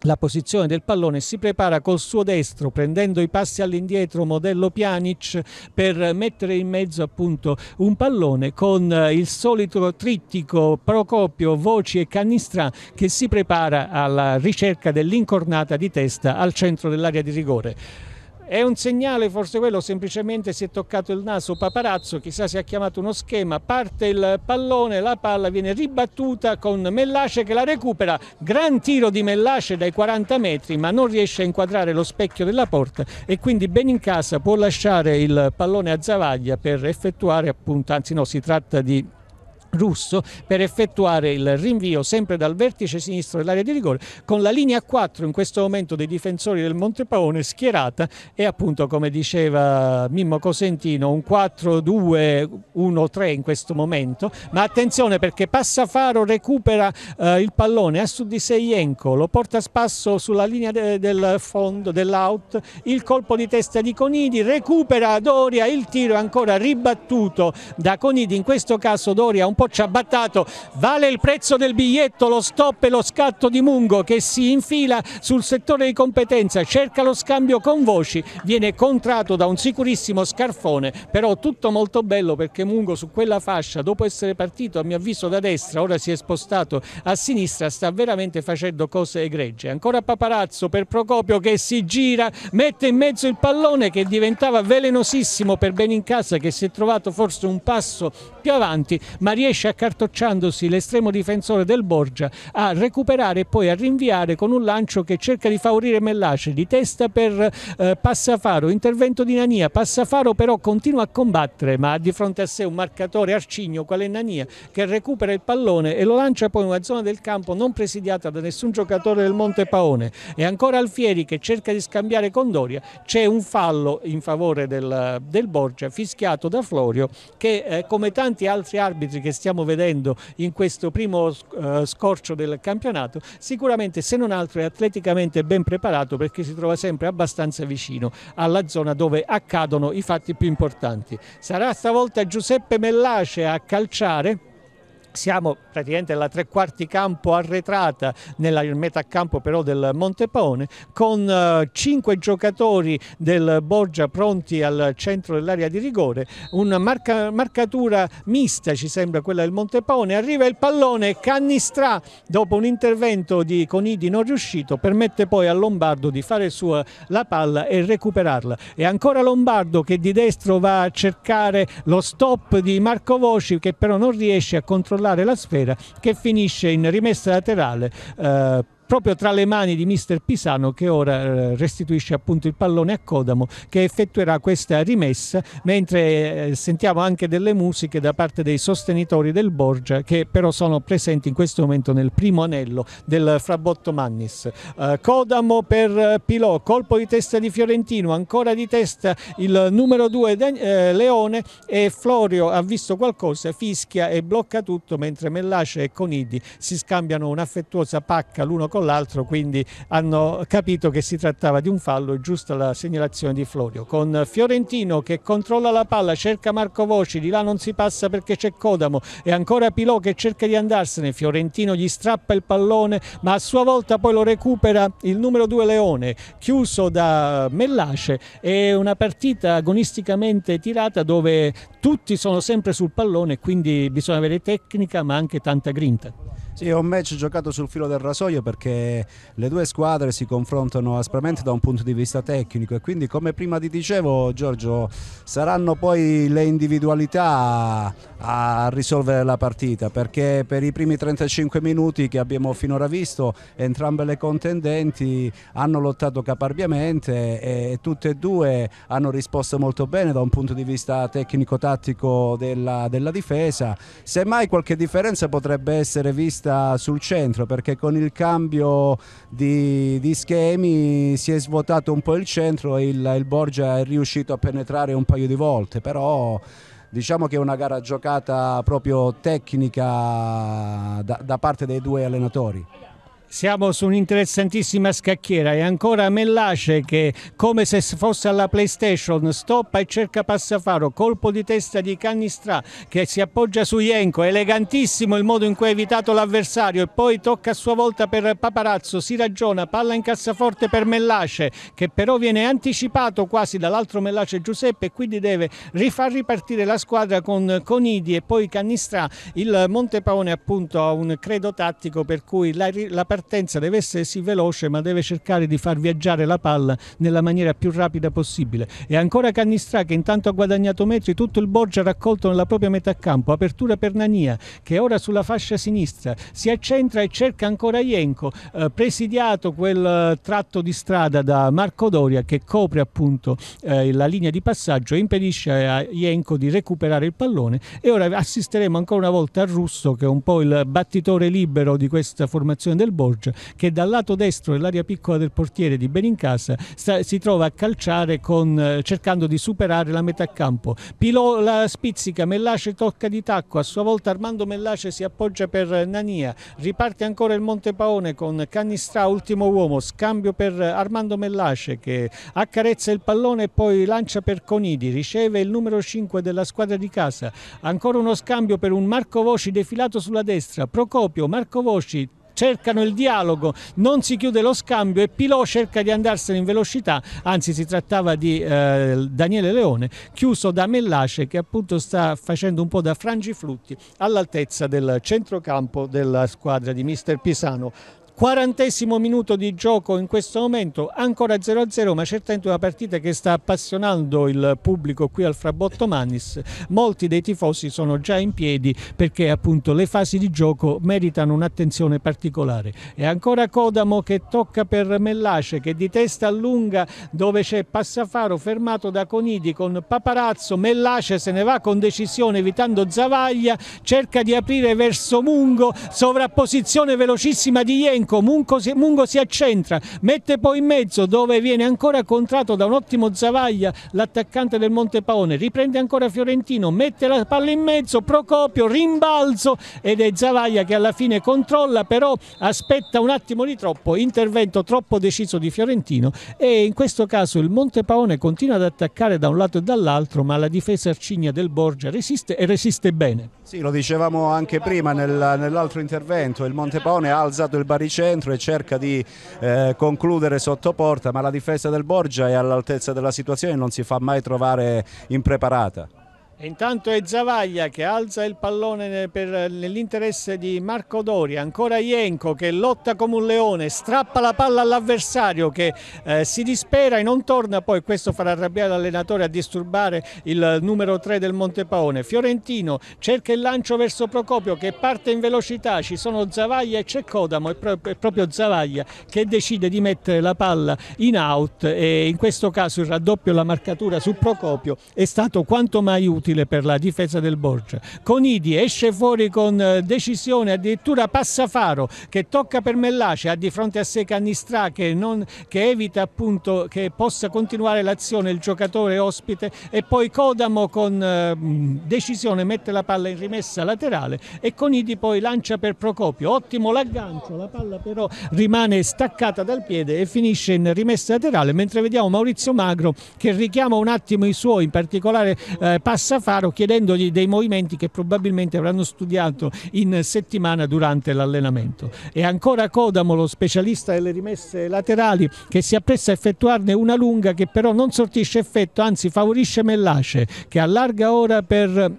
la posizione del pallone si prepara col suo destro prendendo i passi all'indietro modello Pjanic per mettere in mezzo appunto un pallone con eh, il solito trittico Procopio, Voci e Cannistra che si prepara alla ricerca dell'incornata di testa al centro dell'area di rigore. È un segnale forse quello, semplicemente si è toccato il naso paparazzo, chissà si è chiamato uno schema, parte il pallone, la palla viene ribattuta con Mellace che la recupera, gran tiro di Mellace dai 40 metri ma non riesce a inquadrare lo specchio della porta e quindi ben in casa può lasciare il pallone a Zavaglia per effettuare appunto, anzi no, si tratta di russo per effettuare il rinvio sempre dal vertice sinistro dell'area di rigore con la linea 4 in questo momento dei difensori del Montepaone schierata e appunto come diceva Mimmo Cosentino un 4-2-1-3 in questo momento ma attenzione perché Passafaro recupera eh, il pallone a eh, sud di Seienko lo porta a spasso sulla linea de del fondo dell'out il colpo di testa di Conidi recupera Doria il tiro ancora ribattuto da Conidi in questo caso Doria un po' Poccia Battato, vale il prezzo del biglietto, lo stop e lo scatto di Mungo che si infila sul settore di competenza, cerca lo scambio con voci, viene contrato da un sicurissimo scarfone, però tutto molto bello perché Mungo su quella fascia dopo essere partito a mio avviso da destra, ora si è spostato a sinistra, sta veramente facendo cose egregie. Ancora Paparazzo per Procopio che si gira, mette in mezzo il pallone che diventava velenosissimo per Benincasa che si è trovato forse un passo più avanti ma riesce riesce accartocciandosi l'estremo difensore del Borgia a recuperare e poi a rinviare con un lancio che cerca di favorire Mellace di testa per eh, Passafaro, intervento di Nania, Passafaro però continua a combattere ma ha di fronte a sé un marcatore arcigno quale Nania che recupera il pallone e lo lancia poi in una zona del campo non presidiata da nessun giocatore del Monte Paone e ancora Alfieri che cerca di scambiare con Doria, c'è un fallo in favore del, del Borgia fischiato da Florio che eh, come tanti altri arbitri che stiamo stiamo vedendo in questo primo eh, scorcio del campionato, sicuramente se non altro è atleticamente ben preparato perché si trova sempre abbastanza vicino alla zona dove accadono i fatti più importanti. Sarà stavolta Giuseppe Mellace a calciare siamo praticamente la tre quarti campo arretrata nella campo però del Montepaone, con eh, cinque giocatori del Borgia pronti al centro dell'area di rigore, una marca, marcatura mista ci sembra quella del Montepaone, arriva il pallone, Cannistrà dopo un intervento di Conidi non riuscito permette poi a Lombardo di fare sua la palla e recuperarla e ancora Lombardo che di destro va a cercare lo stop di Marco Voci che però non riesce a controllare la sfera che finisce in rimessa laterale eh, proprio tra le mani di mister Pisano che ora eh, restituisce appunto il pallone a Codamo che effettuerà questa rimessa mentre eh, sentiamo anche delle musiche da parte dei sostenitori del Borgia che però sono presenti in questo momento nel primo anello del Frabotto Mannis. Eh, Codamo per Pilò, colpo di testa di Fiorentino, ancora di testa il numero 2 Leone e Florio ha visto qualcosa, fischia e blocca tutto mentre Mellace e Conidi si scambiano un'affettuosa pacca l'uno con all'altro, quindi hanno capito che si trattava di un fallo, giusta la segnalazione di Florio. Con Fiorentino che controlla la palla, cerca Marco Voci, di là non si passa perché c'è Codamo e ancora Pilò che cerca di andarsene, Fiorentino gli strappa il pallone ma a sua volta poi lo recupera il numero 2 Leone, chiuso da Mellace. È una partita agonisticamente tirata dove tutti sono sempre sul pallone, quindi bisogna avere tecnica ma anche tanta grinta. Sì, è un match giocato sul filo del rasoio perché le due squadre si confrontano aspramente da un punto di vista tecnico e quindi come prima ti dicevo Giorgio saranno poi le individualità a risolvere la partita perché per i primi 35 minuti che abbiamo finora visto entrambe le contendenti hanno lottato caparbiamente e tutte e due hanno risposto molto bene da un punto di vista tecnico-tattico della, della difesa semmai qualche differenza potrebbe essere vista vista sul centro perché con il cambio di, di schemi si è svuotato un po' il centro e il, il Borgia è riuscito a penetrare un paio di volte, però diciamo che è una gara giocata proprio tecnica da, da parte dei due allenatori. Siamo su un'interessantissima scacchiera e ancora Mellace che come se fosse alla PlayStation stoppa e cerca passafaro, colpo di testa di Cannistrà che si appoggia su Ienco, elegantissimo il modo in cui ha evitato l'avversario e poi tocca a sua volta per Paparazzo, si ragiona, palla in cassaforte per Mellace che però viene anticipato quasi dall'altro Mellace Giuseppe e quindi deve rifar ripartire la squadra con Conidi e poi Cannistrà. Il Montepaone appunto ha un credo tattico per cui la, la partita partenza deve essersi veloce ma deve cercare di far viaggiare la palla nella maniera più rapida possibile. E ancora Cannistrà che intanto ha guadagnato metri, tutto il Borgia raccolto nella propria metà campo, apertura per Nania che ora sulla fascia sinistra si accentra e cerca ancora Ienco, eh, presidiato quel eh, tratto di strada da Marco Doria che copre appunto eh, la linea di passaggio e impedisce a Ienco di recuperare il pallone e ora assisteremo ancora una volta al Russo che è un po' il battitore libero di questa formazione del Borgia Borgia che dal lato destro dell'area piccola del portiere di Benincasa sta, si trova a calciare con, eh, cercando di superare la metà campo. Pilò la spizzica, Mellace tocca di tacco, a sua volta Armando Mellace si appoggia per eh, Nania, riparte ancora il Montepaone con Cannistra ultimo uomo, scambio per eh, Armando Mellace che accarezza il pallone e poi lancia per Conidi, riceve il numero 5 della squadra di casa, ancora uno scambio per un Marco Voci defilato sulla destra, Procopio, Marco Voci cercano il dialogo, non si chiude lo scambio e Pilò cerca di andarsene in velocità, anzi si trattava di eh, Daniele Leone, chiuso da Mellace che appunto sta facendo un po' da frangiflutti all'altezza del centrocampo della squadra di mister Pisano. Quarantesimo minuto di gioco in questo momento, ancora 0-0, ma certamente una partita che sta appassionando il pubblico qui al Frabotto Manis. Molti dei tifosi sono già in piedi perché appunto le fasi di gioco meritano un'attenzione particolare. E ancora Codamo che tocca per Mellace che di testa allunga dove c'è Passafaro fermato da Conidi con Paparazzo, Mellace se ne va con decisione evitando Zavaglia, cerca di aprire verso Mungo, sovrapposizione velocissima di Jens Malenko, Mungo si, Mungo si accentra, mette poi in mezzo dove viene ancora contratto da un ottimo Zavaglia, l'attaccante del Montepaone, riprende ancora Fiorentino, mette la palla in mezzo, Procopio, rimbalzo ed è Zavaglia che alla fine controlla, però aspetta un attimo di troppo, intervento troppo deciso di Fiorentino e in questo caso il Montepaone continua ad attaccare da un lato e dall'altro, ma la difesa arcigna del Borgia resiste e resiste bene. Sì, lo dicevamo anche prima nel, nell'altro intervento, il Montepaone ha alzato il baricentro e cerca di eh, concludere sotto porta, ma la difesa del Borgia è all'altezza della situazione e non si fa mai trovare impreparata intanto è Zavaglia che alza il pallone nell'interesse di Marco Dori, ancora Ienco che lotta come un leone, strappa la palla all'avversario che eh, si dispera e non torna poi, questo farà arrabbiare l'allenatore a disturbare il numero 3 del Montepaone. Fiorentino cerca il lancio verso Procopio che parte in velocità, ci sono Zavaglia e c'è Codamo, è proprio Zavaglia che decide di mettere la palla in out e in questo caso il raddoppio e la marcatura su Procopio è stato quanto mai utile utile per la difesa del Borgia. Conidi esce fuori con eh, decisione, addirittura Passafaro che tocca per Mellace, ha di fronte a sé Cannistrà che, non, che evita appunto che possa continuare l'azione il giocatore ospite e poi Codamo con eh, decisione mette la palla in rimessa laterale e Conidi poi lancia per Procopio, ottimo l'aggancio, la palla però rimane staccata dal piede e finisce in rimessa laterale mentre vediamo Maurizio Magro che richiama un attimo i suoi, in particolare eh, Passafaro Faro chiedendogli dei movimenti che probabilmente avranno studiato in settimana durante l'allenamento. E ancora Codamo, lo specialista delle rimesse laterali, che si appresta a effettuarne una lunga che però non sortisce effetto, anzi favorisce Mellace che allarga ora per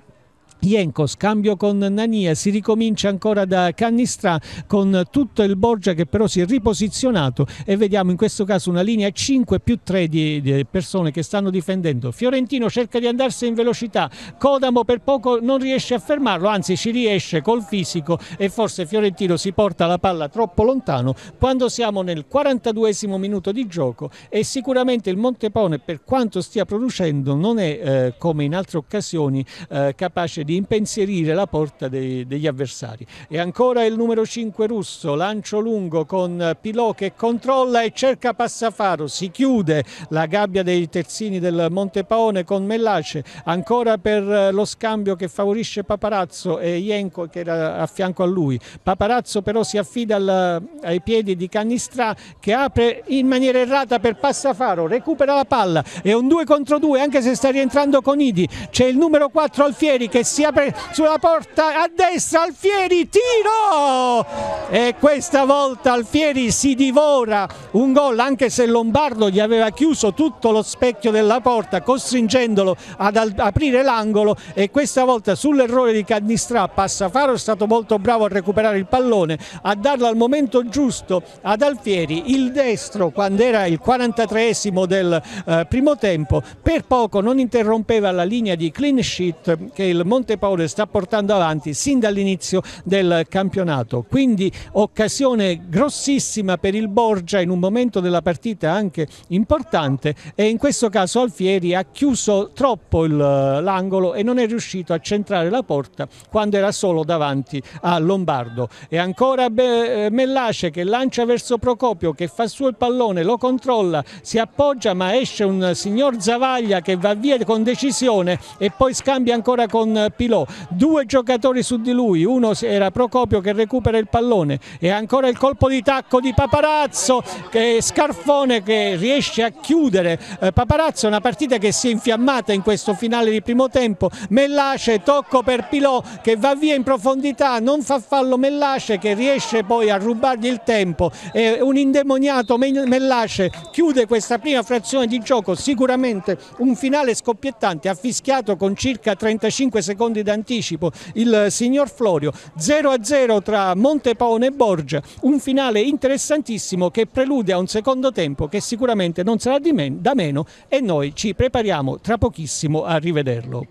Ienco, scambio con Nania, si ricomincia ancora da Cannistrà con tutto il Borgia che però si è riposizionato e vediamo in questo caso una linea 5 più 3 di, di persone che stanno difendendo. Fiorentino cerca di andarsi in velocità, Codamo per poco non riesce a fermarlo, anzi ci riesce col fisico e forse Fiorentino si porta la palla troppo lontano quando siamo nel 42esimo minuto di gioco e sicuramente il Montepone per quanto stia producendo non è eh, come in altre occasioni eh, capace di impensierire la porta dei, degli avversari. E ancora il numero 5 russo, lancio lungo con Pilò che controlla e cerca Passafaro, si chiude la gabbia dei terzini del Monte Paone con Mellace, ancora per eh, lo scambio che favorisce Paparazzo e Ienco che era a fianco a lui. Paparazzo però si affida al, ai piedi di Cannistrà che apre in maniera errata per Passafaro, recupera la palla, è un 2 contro 2 anche se sta rientrando con Idi, c'è il numero 4 Alfieri che si si apre sulla porta a destra Alfieri, tiro! E questa volta Alfieri si divora un gol anche se Lombardo gli aveva chiuso tutto lo specchio della porta costringendolo ad aprire l'angolo e questa volta sull'errore di Cannistrà Passafaro è stato molto bravo a recuperare il pallone, a darlo al momento giusto ad Alfieri, il destro quando era il 43esimo del eh, primo tempo per poco non interrompeva la linea di clean sheet che il Monte paure sta portando avanti sin dall'inizio del campionato. Quindi occasione grossissima per il Borgia in un momento della partita anche importante e in questo caso Alfieri ha chiuso troppo eh, l'angolo e non è riuscito a centrare la porta quando era solo davanti a Lombardo. E ancora eh, Mellace che lancia verso Procopio che fa su il pallone, lo controlla, si appoggia ma esce un signor Zavaglia che va via con decisione e poi scambia ancora con eh, Pilò, due giocatori su di lui, uno era Procopio che recupera il pallone e ancora il colpo di tacco di Paparazzo, che Scarfone che riesce a chiudere eh, Paparazzo, una partita che si è infiammata in questo finale di primo tempo, Mellace tocco per Pilò che va via in profondità, non fa fallo Mellace che riesce poi a rubargli il tempo e un indemoniato Mellace chiude questa prima frazione di gioco, sicuramente un finale scoppiettante, ha fischiato con circa 35 secondi secondi d'anticipo il signor Florio 0 a 0 tra Montepone e Borgia un finale interessantissimo che prelude a un secondo tempo che sicuramente non sarà men da meno e noi ci prepariamo tra pochissimo a rivederlo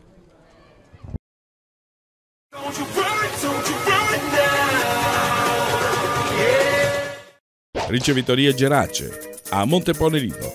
Ricevitoria Gerace a Montepone Lido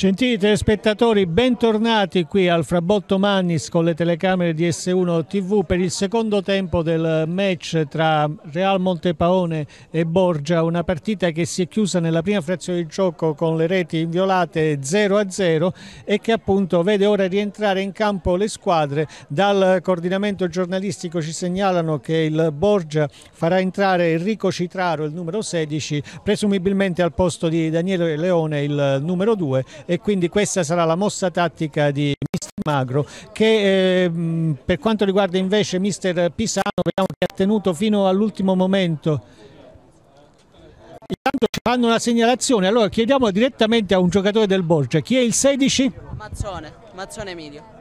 Sentite spettatori, bentornati qui al Frabotto Mannis con le telecamere di S1 TV per il secondo tempo del match tra Real Montepaone e Borgia, una partita che si è chiusa nella prima frazione di gioco con le reti inviolate 0-0 e che appunto vede ora rientrare in campo le squadre. Dal coordinamento giornalistico ci segnalano che il Borgia farà entrare Enrico Citraro, il numero 16, presumibilmente al posto di Daniele Leone, il numero 2 e quindi questa sarà la mossa tattica di Mister Magro che eh, per quanto riguarda invece Mister Pisano vediamo che ha tenuto fino all'ultimo momento intanto ci fanno una segnalazione allora chiediamo direttamente a un giocatore del Borgia chi è il 16? Mazzone, Mazzone Emilio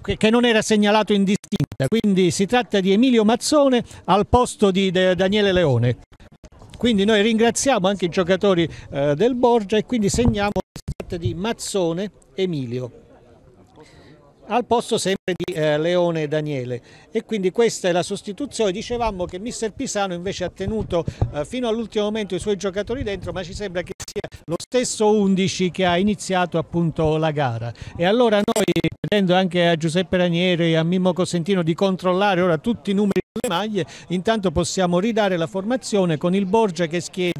che, non era segnalato in distinta, quindi si tratta di Emilio Mazzone al posto di Daniele Leone. Quindi noi ringraziamo anche i giocatori eh, del Borgia e quindi segniamo di Mazzone Emilio al posto sempre di eh, Leone Daniele e quindi questa è la sostituzione dicevamo che mister Pisano invece ha tenuto eh, fino all'ultimo momento i suoi giocatori dentro ma ci sembra che sia lo stesso 11 che ha iniziato appunto la gara e allora noi chiedendo anche a Giuseppe Ranieri e a Mimmo Cosentino di controllare ora tutti i numeri le maglie. Intanto possiamo ridare la formazione con il Borgia che schiede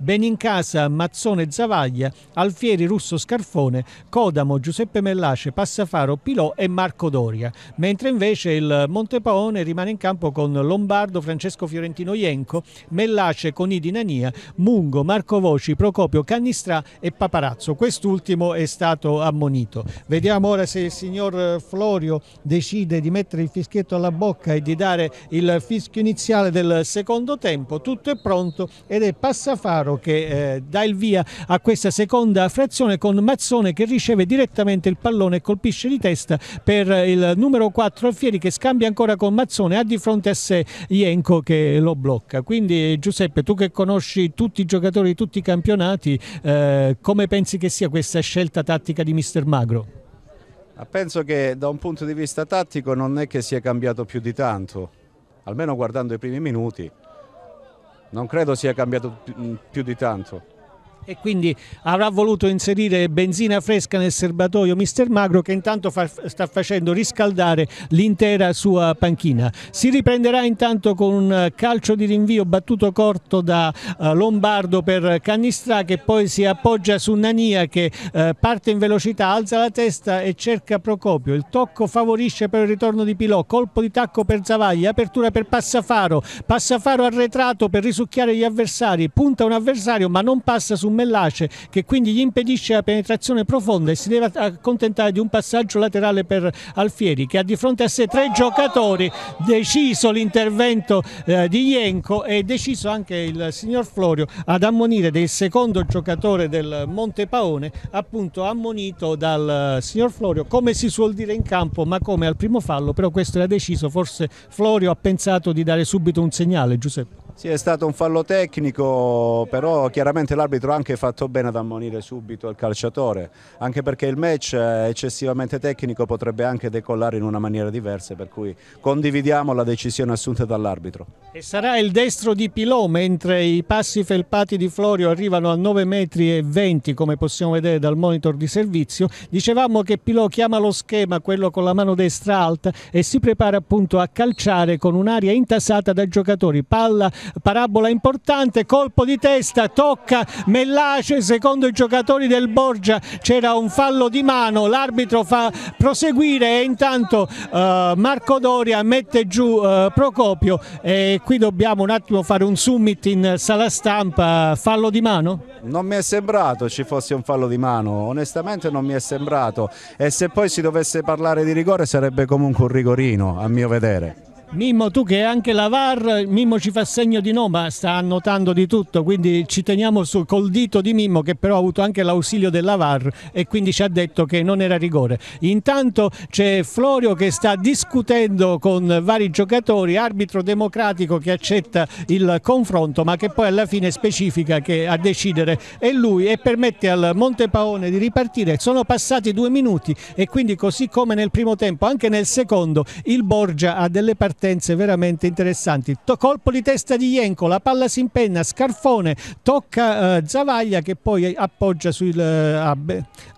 Benincasa, Mazzone Zavaglia, Alfieri Russo Scarfone, Codamo, Giuseppe Mellace, Passafaro, Pilò e Marco Doria. Mentre invece il Montepaone rimane in campo con Lombardo, Francesco Fiorentino Ienco, Mellace, Conidi Nania, Mungo, Marco Voci, Procopio, Cannistrà e Paparazzo. Quest'ultimo è stato ammonito. Vediamo ora se il signor Florio decide di mettere il fischietto alla bocca e di dare il fischio iniziale del secondo tempo, tutto è pronto ed è Passafaro che eh, dà il via a questa seconda frazione con Mazzone che riceve direttamente il pallone e colpisce di testa per il numero 4 Alfieri che scambia ancora con Mazzone, ha di fronte a sé Ienco che lo blocca. Quindi Giuseppe, tu che conosci tutti i giocatori di tutti i campionati, eh, come pensi che sia questa scelta tattica di mister Magro? Penso che da un punto di vista tattico non è che sia cambiato più di tanto almeno guardando i primi minuti, non credo sia cambiato più di tanto e quindi avrà voluto inserire benzina fresca nel serbatoio mister Magro che intanto fa, sta facendo riscaldare l'intera sua panchina. Si riprenderà intanto con un calcio di rinvio battuto corto da uh, Lombardo per Cannistrà che poi si appoggia su Nania che uh, parte in velocità, alza la testa e cerca Procopio. Il tocco favorisce per il ritorno di Pilò, colpo di tacco per Zavaglia, apertura per Passafaro, Passafaro arretrato per risucchiare gli avversari, punta un avversario ma non passa su lamellacee che quindi gli impedisce la penetrazione profonda e si deve accontentare di un passaggio laterale per Alfieri che ha di fronte a sé tre giocatori, deciso l'intervento eh, di Ienco e deciso anche il signor Florio ad ammonire del secondo giocatore del Montepaone, appunto ammonito dal eh, signor Florio come si suol dire in campo ma come al primo fallo, però questo era deciso, forse Florio ha pensato di dare subito un segnale Giuseppe. Sì, è stato un fallo tecnico, però chiaramente l'arbitro ha anche fatto bene ad ammonire subito il calciatore, anche perché il match eccessivamente tecnico potrebbe anche decollare in una maniera diversa, per cui condividiamo la decisione assunta dall'arbitro. E sarà il destro di Pilò mentre i passi felpati di Florio arrivano a 9,20 metri come possiamo vedere dal monitor di servizio. Dicevamo che Pilò chiama lo schema, quello con la mano destra alta e si prepara appunto a calciare con un'aria intasata da giocatori. Palla, parabola importante, colpo di testa, tocca Mellace, secondo i giocatori del Borgia c'era un fallo di mano, l'arbitro fa proseguire e intanto uh, Marco Doria mette giù uh, Procopio e qui dobbiamo un attimo fare un summit in sala stampa, fallo di mano? Non mi è sembrato ci fosse un fallo di mano, onestamente non mi è sembrato e se poi si dovesse parlare di rigore sarebbe comunque un rigorino a mio vedere. Mimmo, tu che anche la VAR, Mimmo ci fa segno di no, ma sta annotando di tutto, quindi ci teniamo su col dito di Mimmo che però ha avuto anche l'ausilio della VAR e quindi ci ha detto che non era rigore. Intanto c'è Florio che sta discutendo con vari giocatori, arbitro democratico che accetta il confronto, ma che poi alla fine specifica che a decidere è lui e permette al Montepaone di ripartire. Sono passati due minuti e quindi così come nel primo tempo, anche nel secondo, il Borgia ha delle partite partenze veramente interessanti. To- colpo di testa di Jenko, la palla si impenna, Scarfone tocca eh, Zavaglia che poi appoggia sul, eh, a,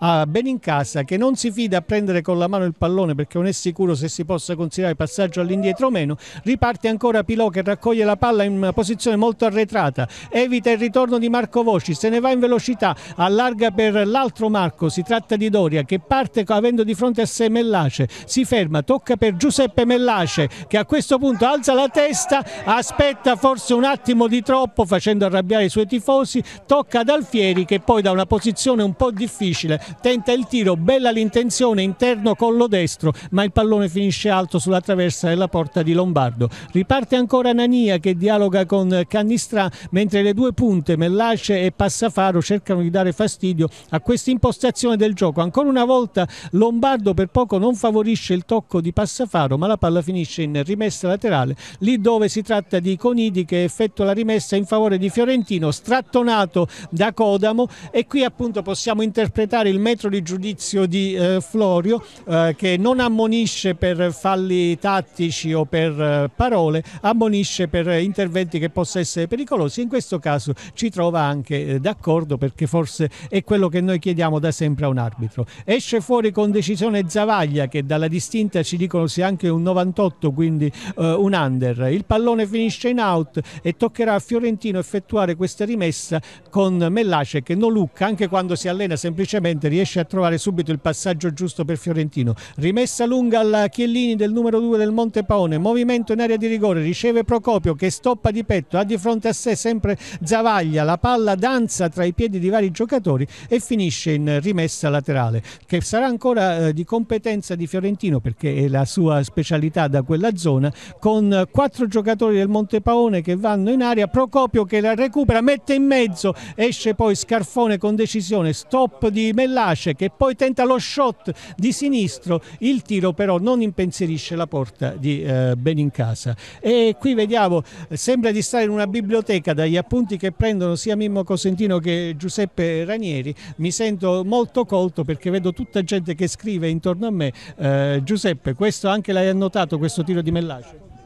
a Benincasa che non si fida a prendere con la mano il pallone perché non è sicuro se si possa considerare passaggio all'indietro o meno. Riparte ancora Pilò che raccoglie la palla in una posizione molto arretrata, evita il ritorno di Marco Voci, se ne va in velocità, allarga per l'altro Marco, si tratta di Doria che parte avendo di fronte a sé Mellace, si ferma, tocca per Giuseppe Mellace che ha questo punto alza la testa, aspetta forse un attimo di troppo facendo arrabbiare i suoi tifosi, tocca ad Alfieri che poi da una posizione un po' difficile tenta il tiro, bella l'intenzione interno collo destro, ma il pallone finisce alto sulla traversa della porta di Lombardo. Riparte ancora Nania che dialoga con Cannistrà mentre le due punte Mellace e Passafaro cercano di dare fastidio a questa impostazione del gioco. Ancora una volta Lombardo per poco non favorisce il tocco di Passafaro ma la palla finisce in rimbalzo rimessa laterale, lì dove si tratta di Conidi che effettua la rimessa in favore di Fiorentino, strattonato da Codamo e qui appunto possiamo interpretare il metro di giudizio di eh, Florio eh, che non ammonisce per falli tattici o per eh, parole, ammonisce per interventi che possono essere pericolosi. In questo caso ci trova anche eh, d'accordo perché forse è quello che noi chiediamo da sempre a un arbitro. Esce fuori con decisione Zavaglia che dalla distinta ci dicono sia anche un 98, quindi quindi eh, un under. Il pallone finisce in out e toccherà a Fiorentino effettuare questa rimessa con Mellace che non lucca anche quando si allena semplicemente riesce a trovare subito il passaggio giusto per Fiorentino. Rimessa lunga al Chiellini del numero 2 del Monte Paone, movimento in area di rigore, riceve Procopio che stoppa di petto, ha di fronte a sé sempre Zavaglia, la palla danza tra i piedi di vari giocatori e finisce in rimessa laterale che sarà ancora eh, di competenza di Fiorentino perché è la sua specialità da quella zona Paona con quattro giocatori del Monte Paone che vanno in aria, Procopio che la recupera, mette in mezzo, esce poi Scarfone con decisione, stop di Mellace che poi tenta lo shot di sinistro, il tiro però non impensierisce la porta di eh, Benincasa e qui vediamo, sembra di stare in una biblioteca dagli appunti che prendono sia Mimmo Cosentino che Giuseppe Ranieri, mi sento molto colto perché vedo tutta gente che scrive intorno a me, eh, Giuseppe questo anche l'hai annotato questo tiro di Mellace? fallace.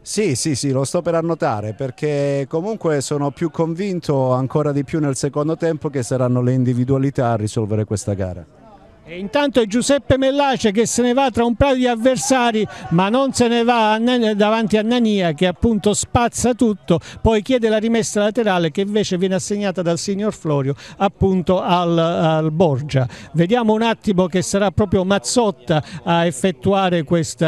Sì, sì, sì, lo sto per annotare perché comunque sono più convinto ancora di più nel secondo tempo che saranno le individualità a risolvere questa gara. E intanto è Giuseppe Mellace che se ne va tra un paio di avversari ma non se ne va davanti a Nania che appunto spazza tutto poi chiede la rimessa laterale che invece viene assegnata dal signor Florio appunto al, al Borgia vediamo un attimo che sarà proprio Mazzotta a effettuare questa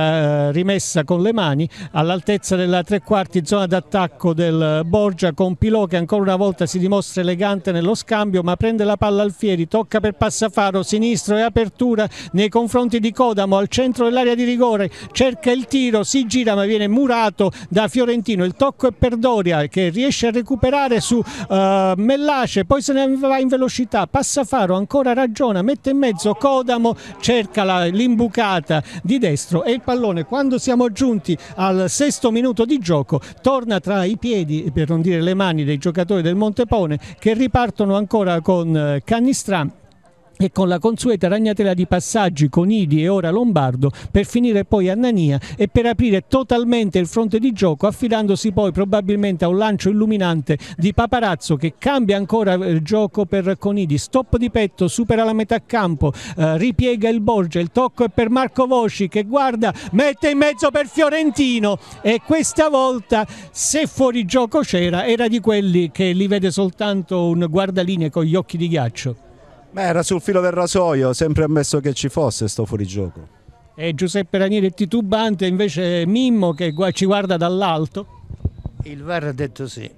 eh, rimessa con le mani all'altezza della tre quarti zona d'attacco del Borgia con Pilò che ancora una volta si dimostra elegante nello scambio ma prende la palla al Fieri tocca per Passafaro sinistro e apertura nei confronti di Codamo al centro dell'area di rigore, cerca il tiro, si gira ma viene murato da Fiorentino, il tocco è per Doria che riesce a recuperare su uh, Mellace, poi se ne va in velocità, passa Faro, ancora ragiona, mette in mezzo Codamo, cerca l'imbucata di destro e il pallone quando siamo giunti al sesto minuto di gioco torna tra i piedi, per non dire le mani dei giocatori del Montepone che ripartono ancora con eh, Canistram e con la consueta ragnatela di passaggi, con Idi e ora Lombardo, per finire poi a Nania e per aprire totalmente il fronte di gioco, affidandosi poi probabilmente a un lancio illuminante di Paparazzo che cambia ancora eh, il gioco per Conidi, stop di petto, supera la metà campo, eh, ripiega il Borgia, il tocco è per Marco Voci che guarda, mette in mezzo per Fiorentino e questa volta se fuori gioco c'era era di quelli che li vede soltanto un guardaline con gli occhi di ghiaccio. Beh, era sul filo del rasoio, sempre ammesso che ci fosse sto fuorigioco. E Giuseppe Ranieri è titubante, invece Mimmo che ci guarda dall'alto. Il VAR ha detto sì.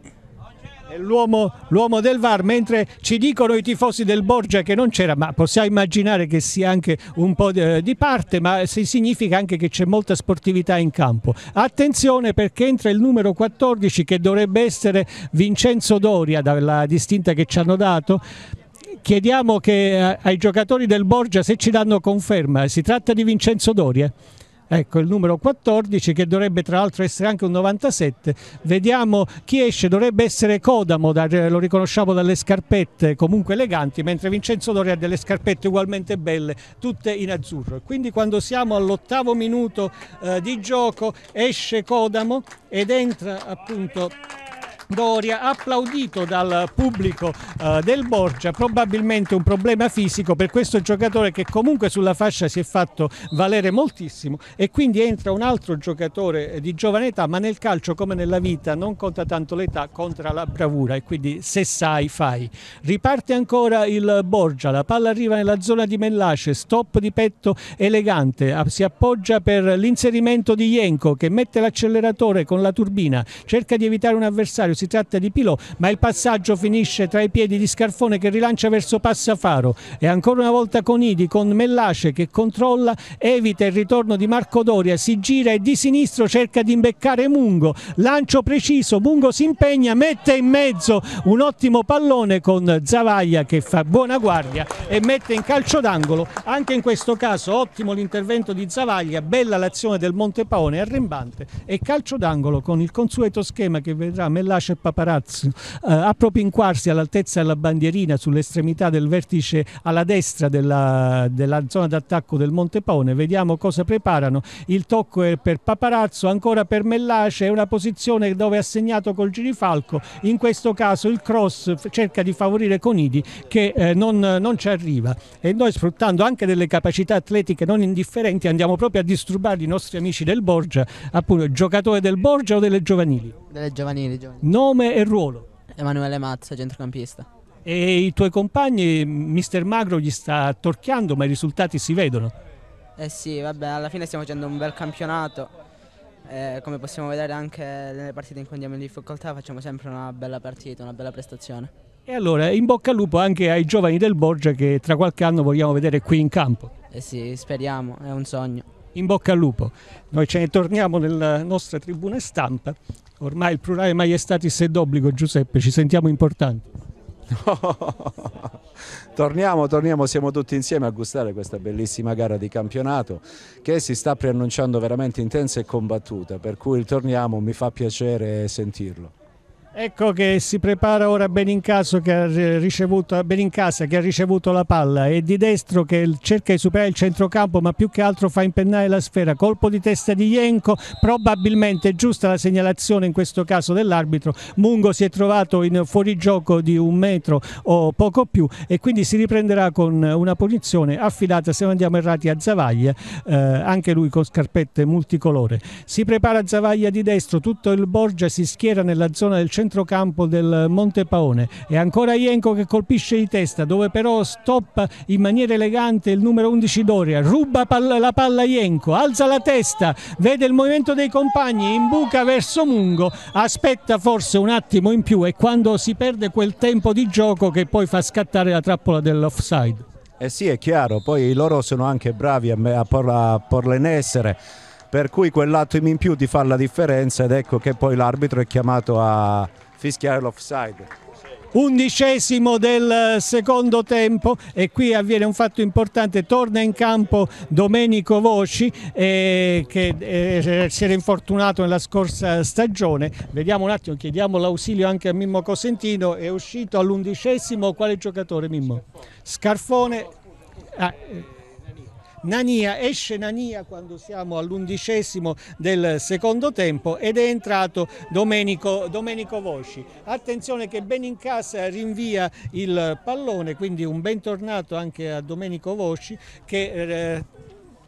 L'uomo del VAR, mentre ci dicono i tifosi del Borgia che non c'era, ma possiamo immaginare che sia anche un po' di parte, ma significa anche che c'è molta sportività in campo. Attenzione perché entra il numero 14 che dovrebbe essere Vincenzo Doria, dalla distinta che ci hanno dato, chiediamo che, eh, ai giocatori del Borgia se ci danno conferma. Si tratta di Vincenzo Doria. Ecco il numero 14 che dovrebbe tra l'altro essere anche un 97. Vediamo chi esce, dovrebbe essere Codamo, eh, lo riconosciamo dalle scarpette comunque eleganti, mentre Vincenzo Doria ha delle scarpette ugualmente belle, tutte in azzurro. Quindi quando siamo all'ottavo minuto eh, di gioco esce Codamo ed entra appunto Doria, applaudito dal pubblico eh, del Borgia, probabilmente un problema fisico per questo giocatore che comunque sulla fascia si è fatto valere moltissimo e quindi entra un altro giocatore eh, di giovane età, ma nel calcio come nella vita non conta tanto l'età, conta la bravura e quindi se sai fai. Riparte ancora il Borgia, la palla arriva nella zona di Mellace, stop di petto elegante, ah, si appoggia per l'inserimento di Jenko che mette l'acceleratore con la turbina, cerca di evitare un avversario, si tratta di Pilò, ma il passaggio finisce tra i piedi di Scarfone che rilancia verso Passafaro e ancora una volta Conidi con Mellace che controlla, evita il ritorno di Marco Doria, si gira e di sinistro cerca di imbeccare Mungo, lancio preciso, Mungo si impegna, mette in mezzo un ottimo pallone con Zavaglia che fa buona guardia e mette in calcio d'angolo, anche in questo caso ottimo l'intervento di Zavaglia, bella l'azione del Montepaone, arrembante e calcio d'angolo con il consueto schema che vedrà Mellace Pace e Paparazzo, eh, a propinquarsi all'altezza della bandierina sull'estremità del vertice alla destra della, della zona d'attacco del Monte Paone. Vediamo cosa preparano. Il tocco è per Paparazzo, ancora per Mellace, è una posizione dove è assegnato col girifalco. In questo caso il cross cerca di favorire Conidi che eh, non, non ci arriva. E noi sfruttando anche delle capacità atletiche non indifferenti andiamo proprio a disturbare i nostri amici del Borgia, appunto giocatore del Borgia o delle giovanili. Delle giovanili, giovanili. Nome e ruolo. Emanuele Mazza, centrocampista. E i tuoi compagni, mister Magro gli sta torchiando, ma i risultati si vedono. Eh sì, vabbè, alla fine stiamo facendo un bel campionato. Eh, come possiamo vedere anche nelle partite in cui andiamo in difficoltà facciamo sempre una bella partita, una bella prestazione. E allora, in bocca al lupo anche ai giovani del Borgia che tra qualche anno vogliamo vedere qui in campo. Eh sì, speriamo, è un sogno in bocca al lupo. Noi ce ne torniamo nella nostra tribuna stampa, ormai il plurale maiestatis è d'obbligo Giuseppe, ci sentiamo importanti. torniamo, torniamo, siamo tutti insieme a gustare questa bellissima gara di campionato che si sta preannunciando veramente intensa e combattuta, per cui il torniamo mi fa piacere sentirlo. Ecco che si prepara ora Benincasa che, ha ricevuto, Benincasa che ha ricevuto la palla e di destro che cerca di superare il centrocampo ma più che altro fa impennare la sfera. Colpo di testa di Jenko, probabilmente giusta la segnalazione in questo caso dell'arbitro. Mungo si è trovato in fuorigioco di un metro o poco più e quindi si riprenderà con una punizione affidata se non andiamo errati a Zavaglia, eh, anche lui con scarpette multicolore. Si prepara Zavaglia di destro, tutto il Borgia si schiera nella zona del centrocampo centrocampo del Montepaone e ancora Ienco che colpisce di testa dove però stoppa in maniera elegante il numero 11 Doria ruba la palla Ienco alza la testa vede il movimento dei compagni in buca verso Mungo aspetta forse un attimo in più e quando si perde quel tempo di gioco che poi fa scattare la trappola dell'offside eh sì, è chiaro, poi loro sono anche bravi a, me, a, por, a porle in essere per cui quell'attimo in più ti fa la differenza ed ecco che poi l'arbitro è chiamato a fischiare l'offside undicesimo del secondo tempo e qui avviene un fatto importante torna in campo Domenico Voci eh, che eh, si era infortunato nella scorsa stagione vediamo un attimo chiediamo l'ausilio anche a Mimmo Cosentino è uscito all'undicesimo quale giocatore Mimmo? Scarfone ah, eh. Nania, esce Nania quando siamo all'undicesimo del secondo tempo ed è entrato Domenico, Domenico Voci. Attenzione che Benincasa rinvia il pallone, quindi un bentornato anche a Domenico Vosci che eh,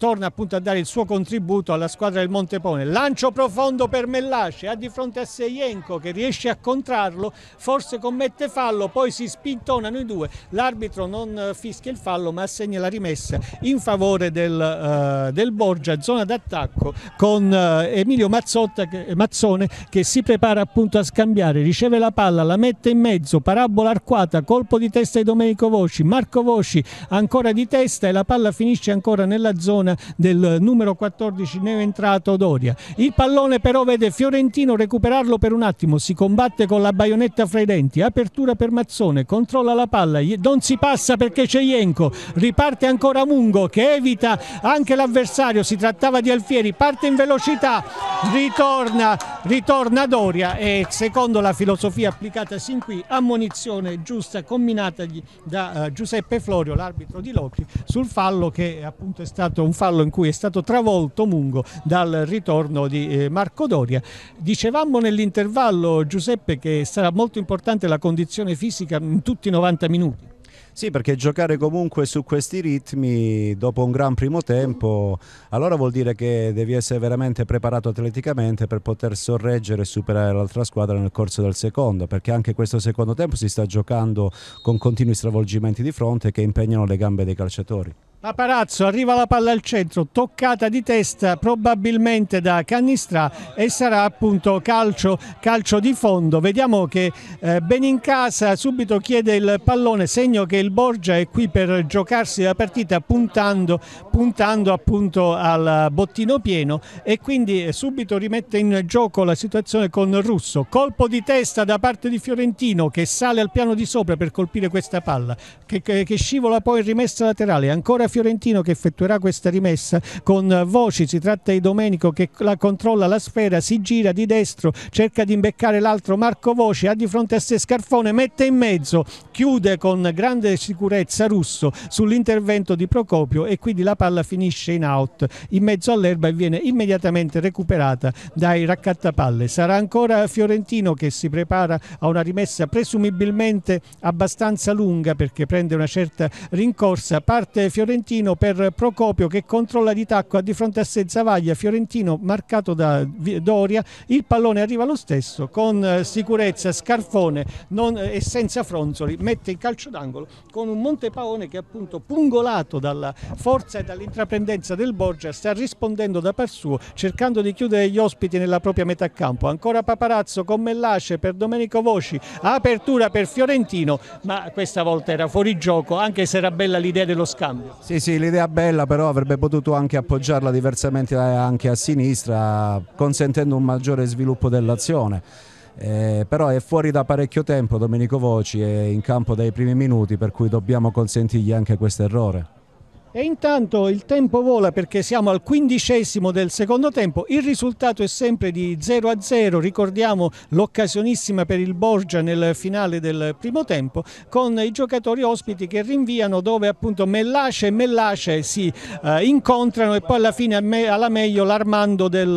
torna appunto a dare il suo contributo alla squadra del Montepone. Lancio profondo per Mellace, ha di fronte a Seienco che riesce a contrarlo, forse commette fallo, poi si spintonano i due. L'arbitro non eh, fischia il fallo ma assegna la rimessa in favore del, uh, del Borgia, zona d'attacco con uh, Emilio Mazzotta, che, Mazzone che si prepara appunto a scambiare, riceve la palla, la mette in mezzo, parabola arcuata, colpo di testa di Domenico Voci, Marco Voci ancora di testa e la palla finisce ancora nella zona del numero 14 ne è entrato Doria. Il pallone però vede Fiorentino recuperarlo per un attimo, si combatte con la baionetta fra i denti, apertura per Mazzone, controlla la palla, non si passa perché c'è Ienco, riparte ancora Mungo che evita anche l'avversario, si trattava di Alfieri, parte in velocità, ritorna, ritorna Doria e secondo la filosofia applicata sin qui, ammonizione giusta combinata da eh, Giuseppe Florio, l'arbitro di Locri, sul fallo che appunto è stato un fallo in cui è stato travolto Mungo dal ritorno di eh, Marco Doria. Dicevamo nell'intervallo Giuseppe che sarà molto importante la condizione fisica in tutti i 90 minuti. Sì, perché giocare comunque su questi ritmi dopo un gran primo tempo, allora vuol dire che devi essere veramente preparato atleticamente per poter sorreggere e superare l'altra squadra nel corso del secondo, perché anche questo secondo tempo si sta giocando con continui stravolgimenti di fronte che impegnano le gambe dei calciatori. A Parazzo arriva la palla al centro, toccata di testa probabilmente da Cannistrà e sarà appunto calcio, calcio di fondo. Vediamo che eh, Benincasa subito chiede il pallone, segno che il Borgia è qui per giocarsi la partita puntando, puntando appunto al bottino pieno e quindi subito rimette in gioco la situazione con Russo. Colpo di testa da parte di Fiorentino che sale al piano di sopra per colpire questa palla, che, che, che scivola poi in rimessa laterale. Ancora fiorentino che effettuerà questa rimessa con voci, si tratta di Domenico che la controlla la sfera, si gira di destro, cerca di imbeccare l'altro Marco Voci, ha di fronte a sé Scarfone, mette in mezzo, chiude con grande sicurezza Russo sull'intervento di Procopio e quindi la palla finisce in out in mezzo all'erba e viene immediatamente recuperata dai raccattapalle. Sarà ancora Fiorentino che si prepara a una rimessa presumibilmente abbastanza lunga perché prende una certa rincorsa, parte Fiorentino Fiorentino per Procopio che controlla di tacco di fronte a sé Zavaglia, Fiorentino marcato da Doria, il pallone arriva lo stesso con eh, sicurezza Scarfone non, eh, e senza fronzoli mette il calcio d'angolo con un Montepaone che appunto pungolato dalla forza e dall'intraprendenza del Borgia sta rispondendo da par suo cercando di chiudere gli ospiti nella propria metà campo, ancora Paparazzo con Mellace per Domenico Voci, apertura per Fiorentino ma questa volta era fuori gioco anche se era bella l'idea dello scambio. Sì sì, sì, l'idea bella però avrebbe potuto anche appoggiarla diversamente anche a sinistra, consentendo un maggiore sviluppo dell'azione. Eh, però è fuori da parecchio tempo Domenico Voci, è in campo dai primi minuti, per cui dobbiamo consentirgli anche questo errore. E intanto il tempo vola perché siamo al quindicesimo del secondo tempo, il risultato è sempre di 0 a 0, ricordiamo l'occasionissima per il Borgia nel finale del primo tempo, con i giocatori ospiti che rinviano dove appunto Mellace e Mellace si eh, incontrano e poi alla fine alla meglio l'armando del,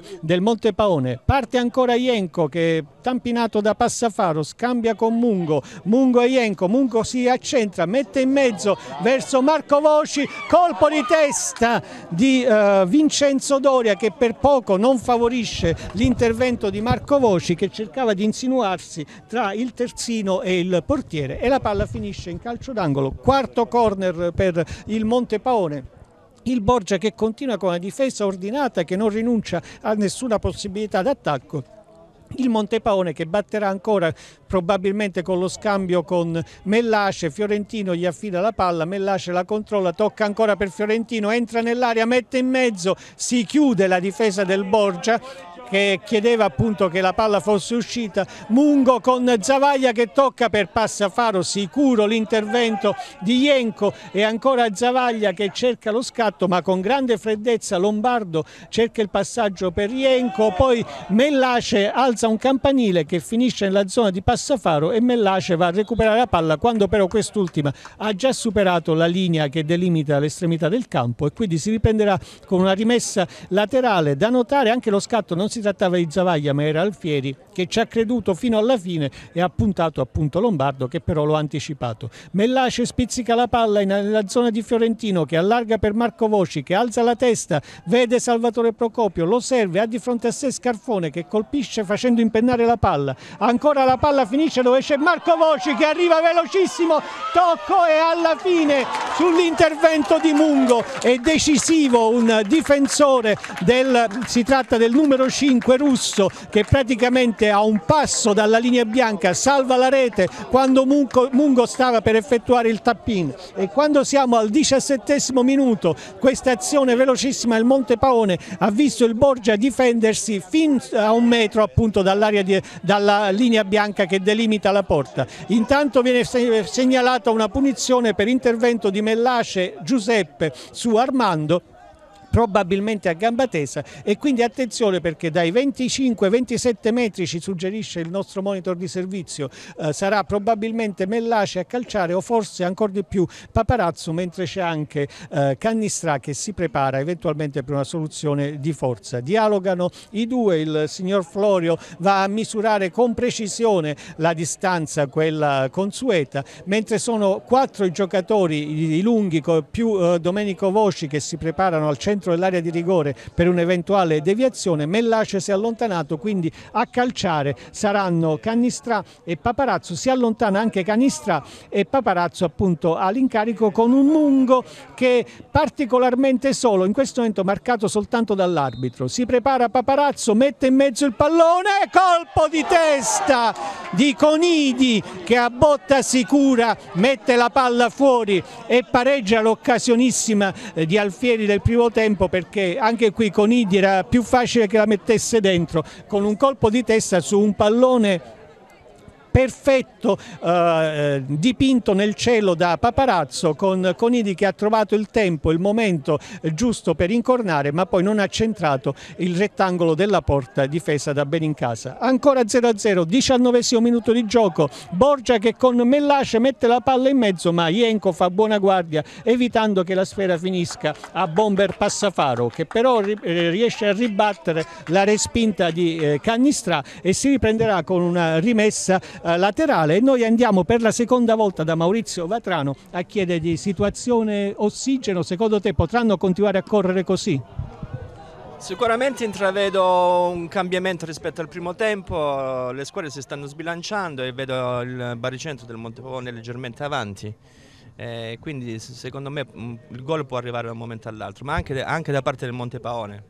eh, del Montepaone. Parte ancora Ienco che Tampinato da Passafaro, scambia con Mungo, Mungo e Ienco, Mungo si accentra, mette in mezzo verso Marco Voci, colpo di testa di uh, Vincenzo Doria che per poco non favorisce l'intervento di Marco Voci che cercava di insinuarsi tra il terzino e il portiere e la palla finisce in calcio d'angolo, quarto corner per il Monte Paone. Il Borgia che continua con una difesa ordinata che non rinuncia a nessuna possibilità d'attacco il Montepaone che batterà ancora probabilmente con lo scambio con Mellace, Fiorentino gli affida la palla, Mellace la controlla, tocca ancora per Fiorentino, entra nell'area, mette in mezzo, si chiude la difesa del Borgia che chiedeva appunto che la palla fosse uscita, Mungo con Zavaglia che tocca per Passafaro, sicuro l'intervento di Ienco e ancora Zavaglia che cerca lo scatto ma con grande freddezza Lombardo cerca il passaggio per Ienco, poi Mellace alza un campanile che finisce nella zona di Passafaro e Mellace va a recuperare la palla quando però quest'ultima ha già superato la linea che delimita l'estremità del campo e quindi si riprenderà con una rimessa laterale. Da notare anche lo scatto non si si trattava di Zavaglia ma era Alfieri che ci ha creduto fino alla fine e ha puntato appunto Lombardo che però lo ha anticipato. Mellace spizzica la palla nella zona di Fiorentino che allarga per Marco Voci che alza la testa, vede Salvatore Procopio, lo serve, ha di fronte a sé Scarfone che colpisce facendo impennare la palla, ancora la palla finisce dove c'è Marco Voci che arriva velocissimo, tocco e alla fine sull'intervento di Mungo è decisivo un difensore del, si tratta del numero 5 5 russo che praticamente a un passo dalla linea bianca salva la rete quando Mungo, Mungo stava per effettuare il tappin e quando siamo al 17 minuto questa azione velocissima del Monte Paone ha visto il Borgia difendersi fin a un metro appunto dall'area dalla linea bianca che delimita la porta. Intanto viene segnalata una punizione per intervento di Mellace Giuseppe su Armando probabilmente a gamba tesa e quindi attenzione perché dai 25-27 metri ci suggerisce il nostro monitor di servizio eh, sarà probabilmente Mellace a calciare o forse ancora di più Paparazzo mentre c'è anche eh, Cannistrà che si prepara eventualmente per una soluzione di forza. Dialogano i due, il signor Florio va a misurare con precisione la distanza, quella consueta, mentre sono quattro i giocatori, i lunghi più eh, Domenico Voci che si preparano al centro dentro l'area di rigore per un'eventuale deviazione, Mellace si è allontanato quindi a calciare saranno Cannistrà e Paparazzo, si allontana anche Canistrà e Paparazzo appunto all'incarico con un Mungo che particolarmente solo, in questo momento marcato soltanto dall'arbitro, si prepara Paparazzo, mette in mezzo il pallone, colpo di testa di Conidi che a botta sicura mette la palla fuori e pareggia l'occasionissima eh, di Alfieri del primo tempo tempo perché anche qui Conigli era più facile che la mettesse dentro con un colpo di testa su un pallone perfetto eh, eh, dipinto nel cielo da Paparazzo con Conidi che ha trovato il tempo, il momento eh, giusto per incornare ma poi non ha centrato il rettangolo della porta difesa da Benincasa. Ancora 0-0, diciannovesimo minuto di gioco, Borgia che con Mellace mette la palla in mezzo ma Ienco fa buona guardia evitando che la sfera finisca a Bomber Passafaro che però eh, riesce a ribattere la respinta di Cannistrà e si riprenderà con una rimessa eh, laterale e noi andiamo per la seconda volta da Maurizio Vatrano a chiedergli situazione ossigeno, secondo te potranno continuare a correre così? Sicuramente intravedo un cambiamento rispetto al primo tempo, le squadre si stanno sbilanciando e vedo il baricentro del Montepone leggermente avanti. Eh, quindi secondo me mm, il gol può arrivare da un momento all'altro, ma anche, anche da parte del Monte Paone.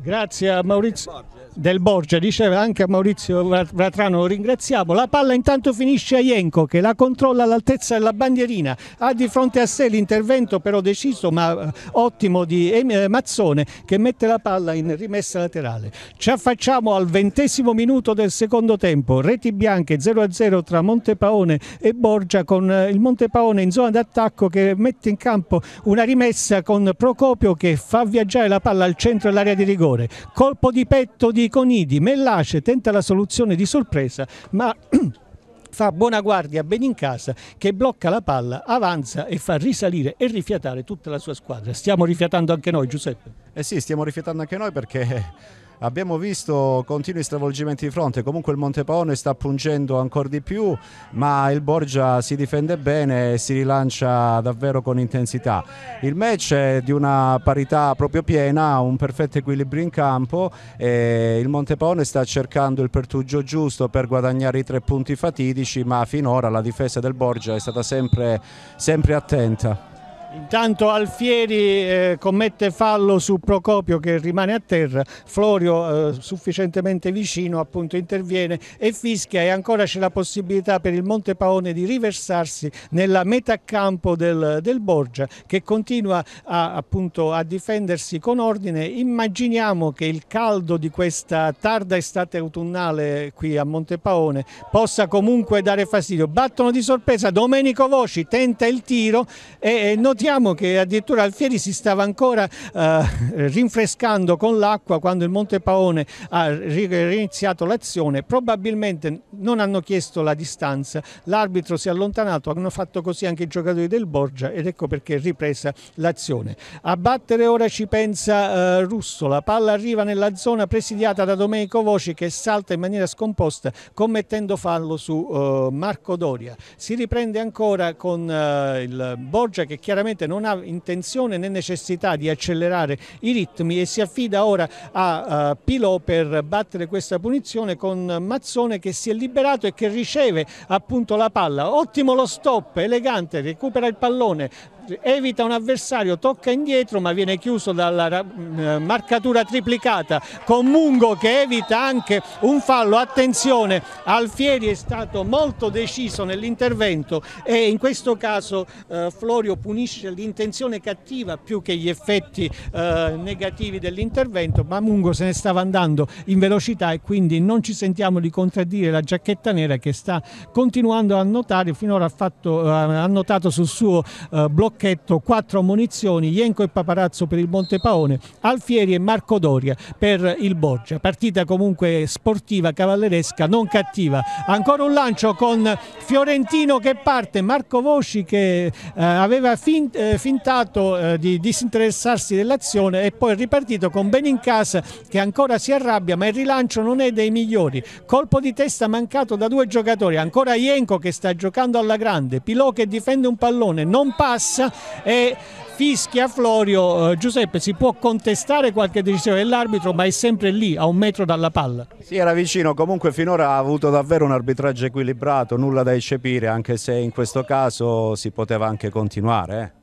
Grazie a Maurizio del Borgia, diceva anche a Maurizio Vratrano, lo ringraziamo. La palla intanto finisce a Ienco che la controlla all'altezza della bandierina. Ha di fronte a sé l'intervento però deciso ma eh, ottimo di eh, Mazzone che mette la palla in rimessa laterale. Ci affacciamo al ventesimo minuto del secondo tempo. Reti bianche 0-0 tra Montepaone e Borgia con eh, il Montepaone in zona d'attacco che mette in campo una rimessa con Procopio che fa viaggiare la palla al centro dell'area di rigore rigore, colpo di petto di Conidi, Mellace tenta la soluzione di sorpresa ma fa buona guardia ben in casa che blocca la palla, avanza e fa risalire e rifiatare tutta la sua squadra. Stiamo rifiatando anche noi Giuseppe? Eh sì, stiamo rifiatando anche noi perché Abbiamo visto continui stravolgimenti di fronte, comunque il Montepaone sta pungendo ancora di più, ma il Borgia si difende bene e si rilancia davvero con intensità. Il match è di una parità proprio piena, un perfetto equilibrio in campo e il Montepaone sta cercando il pertugio giusto per guadagnare i tre punti fatidici, ma finora la difesa del Borgia è stata sempre, sempre attenta. Intanto Alfieri eh, commette fallo su Procopio che rimane a terra, Florio eh, sufficientemente vicino appunto interviene e fischia e ancora c'è la possibilità per il Monte Paone di riversarsi nella metà campo del, del Borgia che continua a, appunto a difendersi con ordine. Immaginiamo che il caldo di questa tarda estate autunnale qui a Monte Paone possa comunque dare fastidio. Battono di sorpresa Domenico Voci, tenta il tiro e, e notiamo che addirittura Alfieri si stava ancora eh, rinfrescando con l'acqua quando il Monte Paone ha riniziato l'azione, probabilmente non hanno chiesto la distanza, l'arbitro si è allontanato, hanno fatto così anche i giocatori del Borgia ed ecco perché è ripresa l'azione. A battere ora ci pensa eh, Russo, la palla arriva nella zona presidiata da Domenico Voci che salta in maniera scomposta commettendo fallo su eh, Marco Doria. Si riprende ancora con eh, il Borgia che chiaramente assolutamente non ha intenzione né necessità di accelerare i ritmi e si affida ora a uh, Pilò per battere questa punizione con Mazzone che si è liberato e che riceve appunto la palla. Ottimo lo stop, elegante, recupera il pallone, Esatto, evita un avversario, tocca indietro ma viene chiuso dalla mm, eh, marcatura triplicata con Mungo che evita anche un fallo, attenzione Alfieri è stato molto deciso nell'intervento e in questo caso eh, Florio punisce l'intenzione cattiva più che gli effetti eh, negativi dell'intervento ma Mungo se ne stava andando in velocità e quindi non ci sentiamo di contraddire la giacchetta nera che sta continuando a notare, finora ha, fatto, eh, ha notato sul suo eh, blocco pacchetto quattro munizioni, Ienco e Paparazzo per il Monte Paone, Alfieri e Marco Doria per il Borgia. Partita comunque sportiva, cavalleresca, non cattiva. Ancora un lancio con Fiorentino che parte, Marco Voci che eh, aveva fin, eh, fintato eh, di disinteressarsi dell'azione e poi è ripartito con Benincasa che ancora si arrabbia ma il rilancio non è dei migliori. Colpo di testa mancato da due giocatori, ancora Jenko che sta giocando alla grande, Pilò che difende un pallone, non passa e fischia Florio eh, Giuseppe si può contestare qualche decisione dell'arbitro ma è sempre lì a un metro dalla palla sì era vicino comunque finora ha avuto davvero un arbitraggio equilibrato nulla da eccepire anche se in questo caso si poteva anche continuare eh.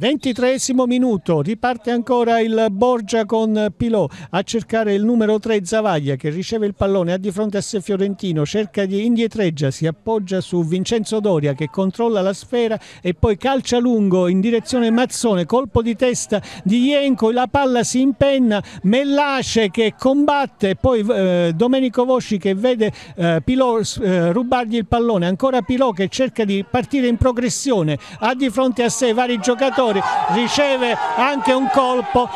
Ventitresimo minuto, riparte ancora il Borgia con Pilò a cercare il numero 3 Zavaglia che riceve il pallone, ha di fronte a sé Fiorentino, cerca di indietreggia, si appoggia su Vincenzo Doria che controlla la sfera e poi calcia lungo in direzione Mazzone, colpo di testa di Ienco, la palla si impenna, Mellace che combatte, poi eh, Domenico Vosci che vede eh, Pilot eh, rubargli il pallone, ancora Pilò che cerca di partire in progressione, ha di fronte a sé vari giocatori giocatori, riceve anche un colpo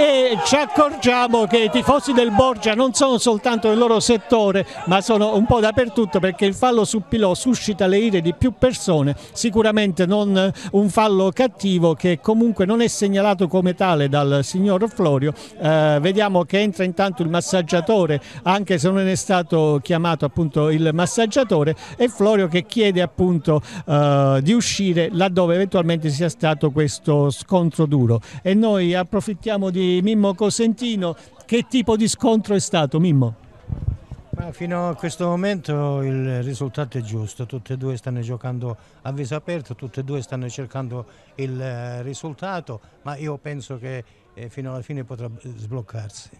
e ci accorgiamo che i tifosi del Borgia non sono soltanto nel loro settore ma sono un po' dappertutto perché il fallo su Pilò suscita le ire di più persone, sicuramente non un fallo cattivo che comunque non è segnalato come tale dal signor Florio, eh, vediamo che entra intanto il massaggiatore anche se non è stato chiamato appunto il massaggiatore e Florio che chiede appunto eh, di uscire laddove eventualmente sia stato questo scontro duro e noi approfittiamo di Mimmo Cosentino. Che tipo di scontro è stato Mimmo? Ma fino a questo momento il risultato è giusto, tutte e due stanno giocando a viso aperto, tutte e due stanno cercando il eh, risultato, ma io penso che eh, fino alla fine potrà sbloccarsi.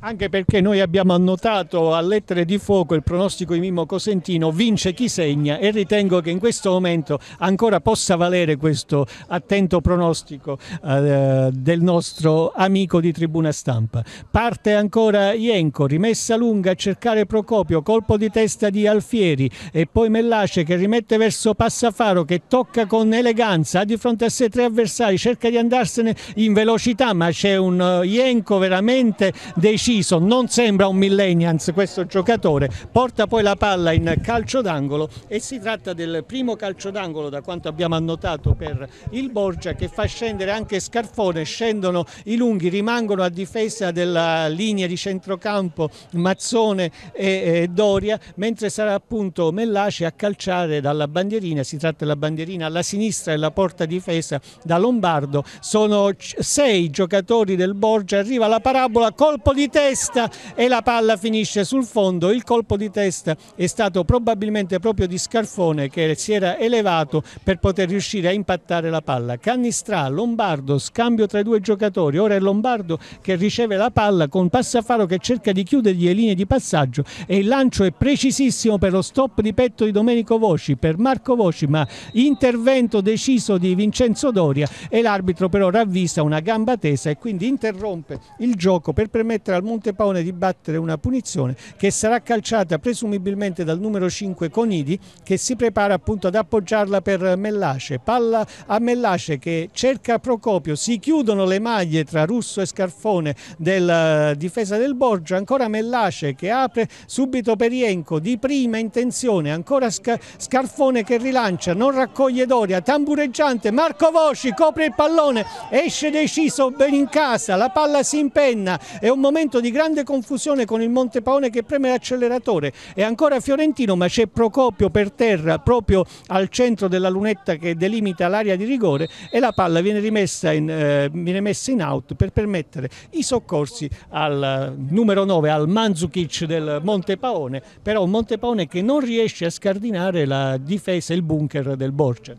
Anche perché noi abbiamo annotato a lettere di fuoco il pronostico di Mimmo Cosentino, vince chi segna e ritengo che in questo momento ancora possa valere questo attento pronostico eh, del nostro amico di tribuna stampa. Parte ancora Ienco, rimessa lunga a cercare Procopio, colpo di testa di Alfieri e poi Mellace che rimette verso Passafaro che tocca con eleganza, ha di fronte a sé tre avversari, cerca di andarsene in velocità ma c'è un eh, Ienco veramente decisivo preciso, non sembra un millennials questo giocatore, porta poi la palla in calcio d'angolo e si tratta del primo calcio d'angolo da quanto abbiamo annotato per il Borgia che fa scendere anche Scarfone, scendono i lunghi, rimangono a difesa della linea di centrocampo Mazzone e Doria, mentre sarà appunto Mellaci a calciare dalla bandierina, si tratta della bandierina alla sinistra e la porta difesa da Lombardo, sono sei giocatori del Borgia, arriva la parabola, colpo di testa testa e la palla finisce sul fondo. Il colpo di testa è stato probabilmente proprio di Scarfone che si era elevato per poter riuscire a impattare la palla. Cannistrà, Lombardo, scambio tra i due giocatori. Ora è Lombardo che riceve la palla con Passafaro che cerca di chiudergli le linee di passaggio e il lancio è precisissimo per lo stop di petto di Domenico Voci, per Marco Voci, ma intervento deciso di Vincenzo Doria e l'arbitro però ravvisa una gamba tesa e quindi interrompe il gioco per permettere al Montepaone di battere una punizione che sarà calciata presumibilmente dal numero 5 Conidi che si prepara appunto ad appoggiarla per Mellace. Palla a Mellace che cerca Procopio, si chiudono le maglie tra Russo e Scarfone della eh, difesa del Borgia, ancora Mellace che apre subito Perienco di prima intenzione, ancora Scarfone che rilancia, non raccoglie Doria, tambureggiante, Marco Voci copre il pallone, esce deciso ben in casa, la palla si impenna, è un momento momento di grande confusione con il Monte Paone che preme l'acceleratore e ancora Fiorentino ma c'è Procopio per terra proprio al centro della lunetta che delimita l'area di rigore e la palla viene, rimessa in, eh, viene messa in out per permettere i soccorsi al eh, numero 9, al Manzukic del Monte Paone, però un Monte Paone che non riesce a scardinare la difesa, il bunker del Borgia.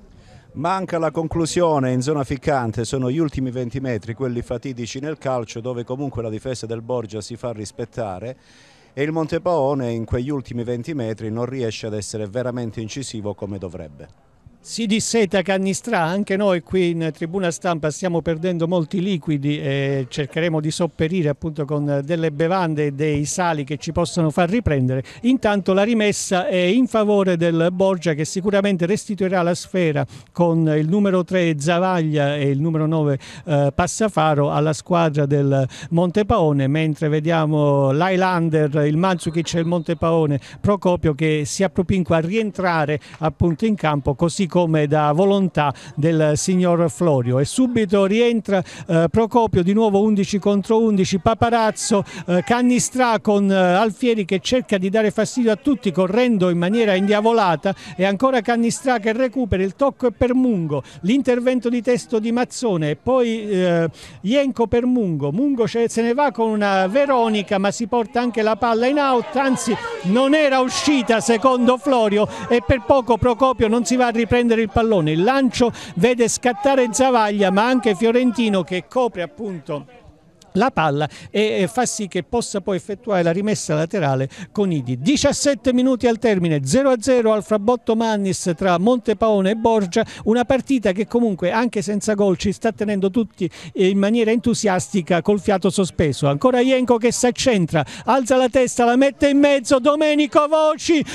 Manca la conclusione in zona ficcante, sono gli ultimi 20 metri, quelli fatidici nel calcio dove comunque la difesa del Borgia si fa rispettare e il Montepaone in quegli ultimi 20 metri non riesce ad essere veramente incisivo come dovrebbe. Si disseta Cannistrà, anche noi qui in tribuna stampa stiamo perdendo molti liquidi e cercheremo di sopperire appunto con delle bevande e dei sali che ci possano far riprendere. Intanto la rimessa è in favore del Borgia che sicuramente restituirà la sfera con il numero 3 Zavaglia e il numero 9 eh, Passafaro alla squadra del Montepaone, mentre vediamo l'Highlander, il Mazzucchi e il Montepaone Procopio che si appropinqua a rientrare appunto in campo così come da volontà del signor Florio e subito rientra eh, Procopio di nuovo 11 contro 11 Paparazzo eh, Cannistrà con eh, Alfieri che cerca di dare fastidio a tutti correndo in maniera indiavolata e ancora Cannistrà che recupera il tocco e per Mungo l'intervento di testo di Mazzone e poi eh, Ienco per Mungo Mungo se ne va con una Veronica ma si porta anche la palla in out anzi non era uscita secondo Florio e per poco Procopio non si va a riprendere prendere il pallone, il lancio vede scattare Zavaglia ma anche Fiorentino che copre appunto la palla e fa sì che possa poi effettuare la rimessa laterale con Idi. 17 minuti al termine, 0-0 al Frabotto Mannis tra Montepaone e Borgia, una partita che comunque anche senza gol ci sta tenendo tutti in maniera entusiastica col fiato sospeso. Ancora Ienco che si accentra, alza la testa, la mette in mezzo, Domenico Voci e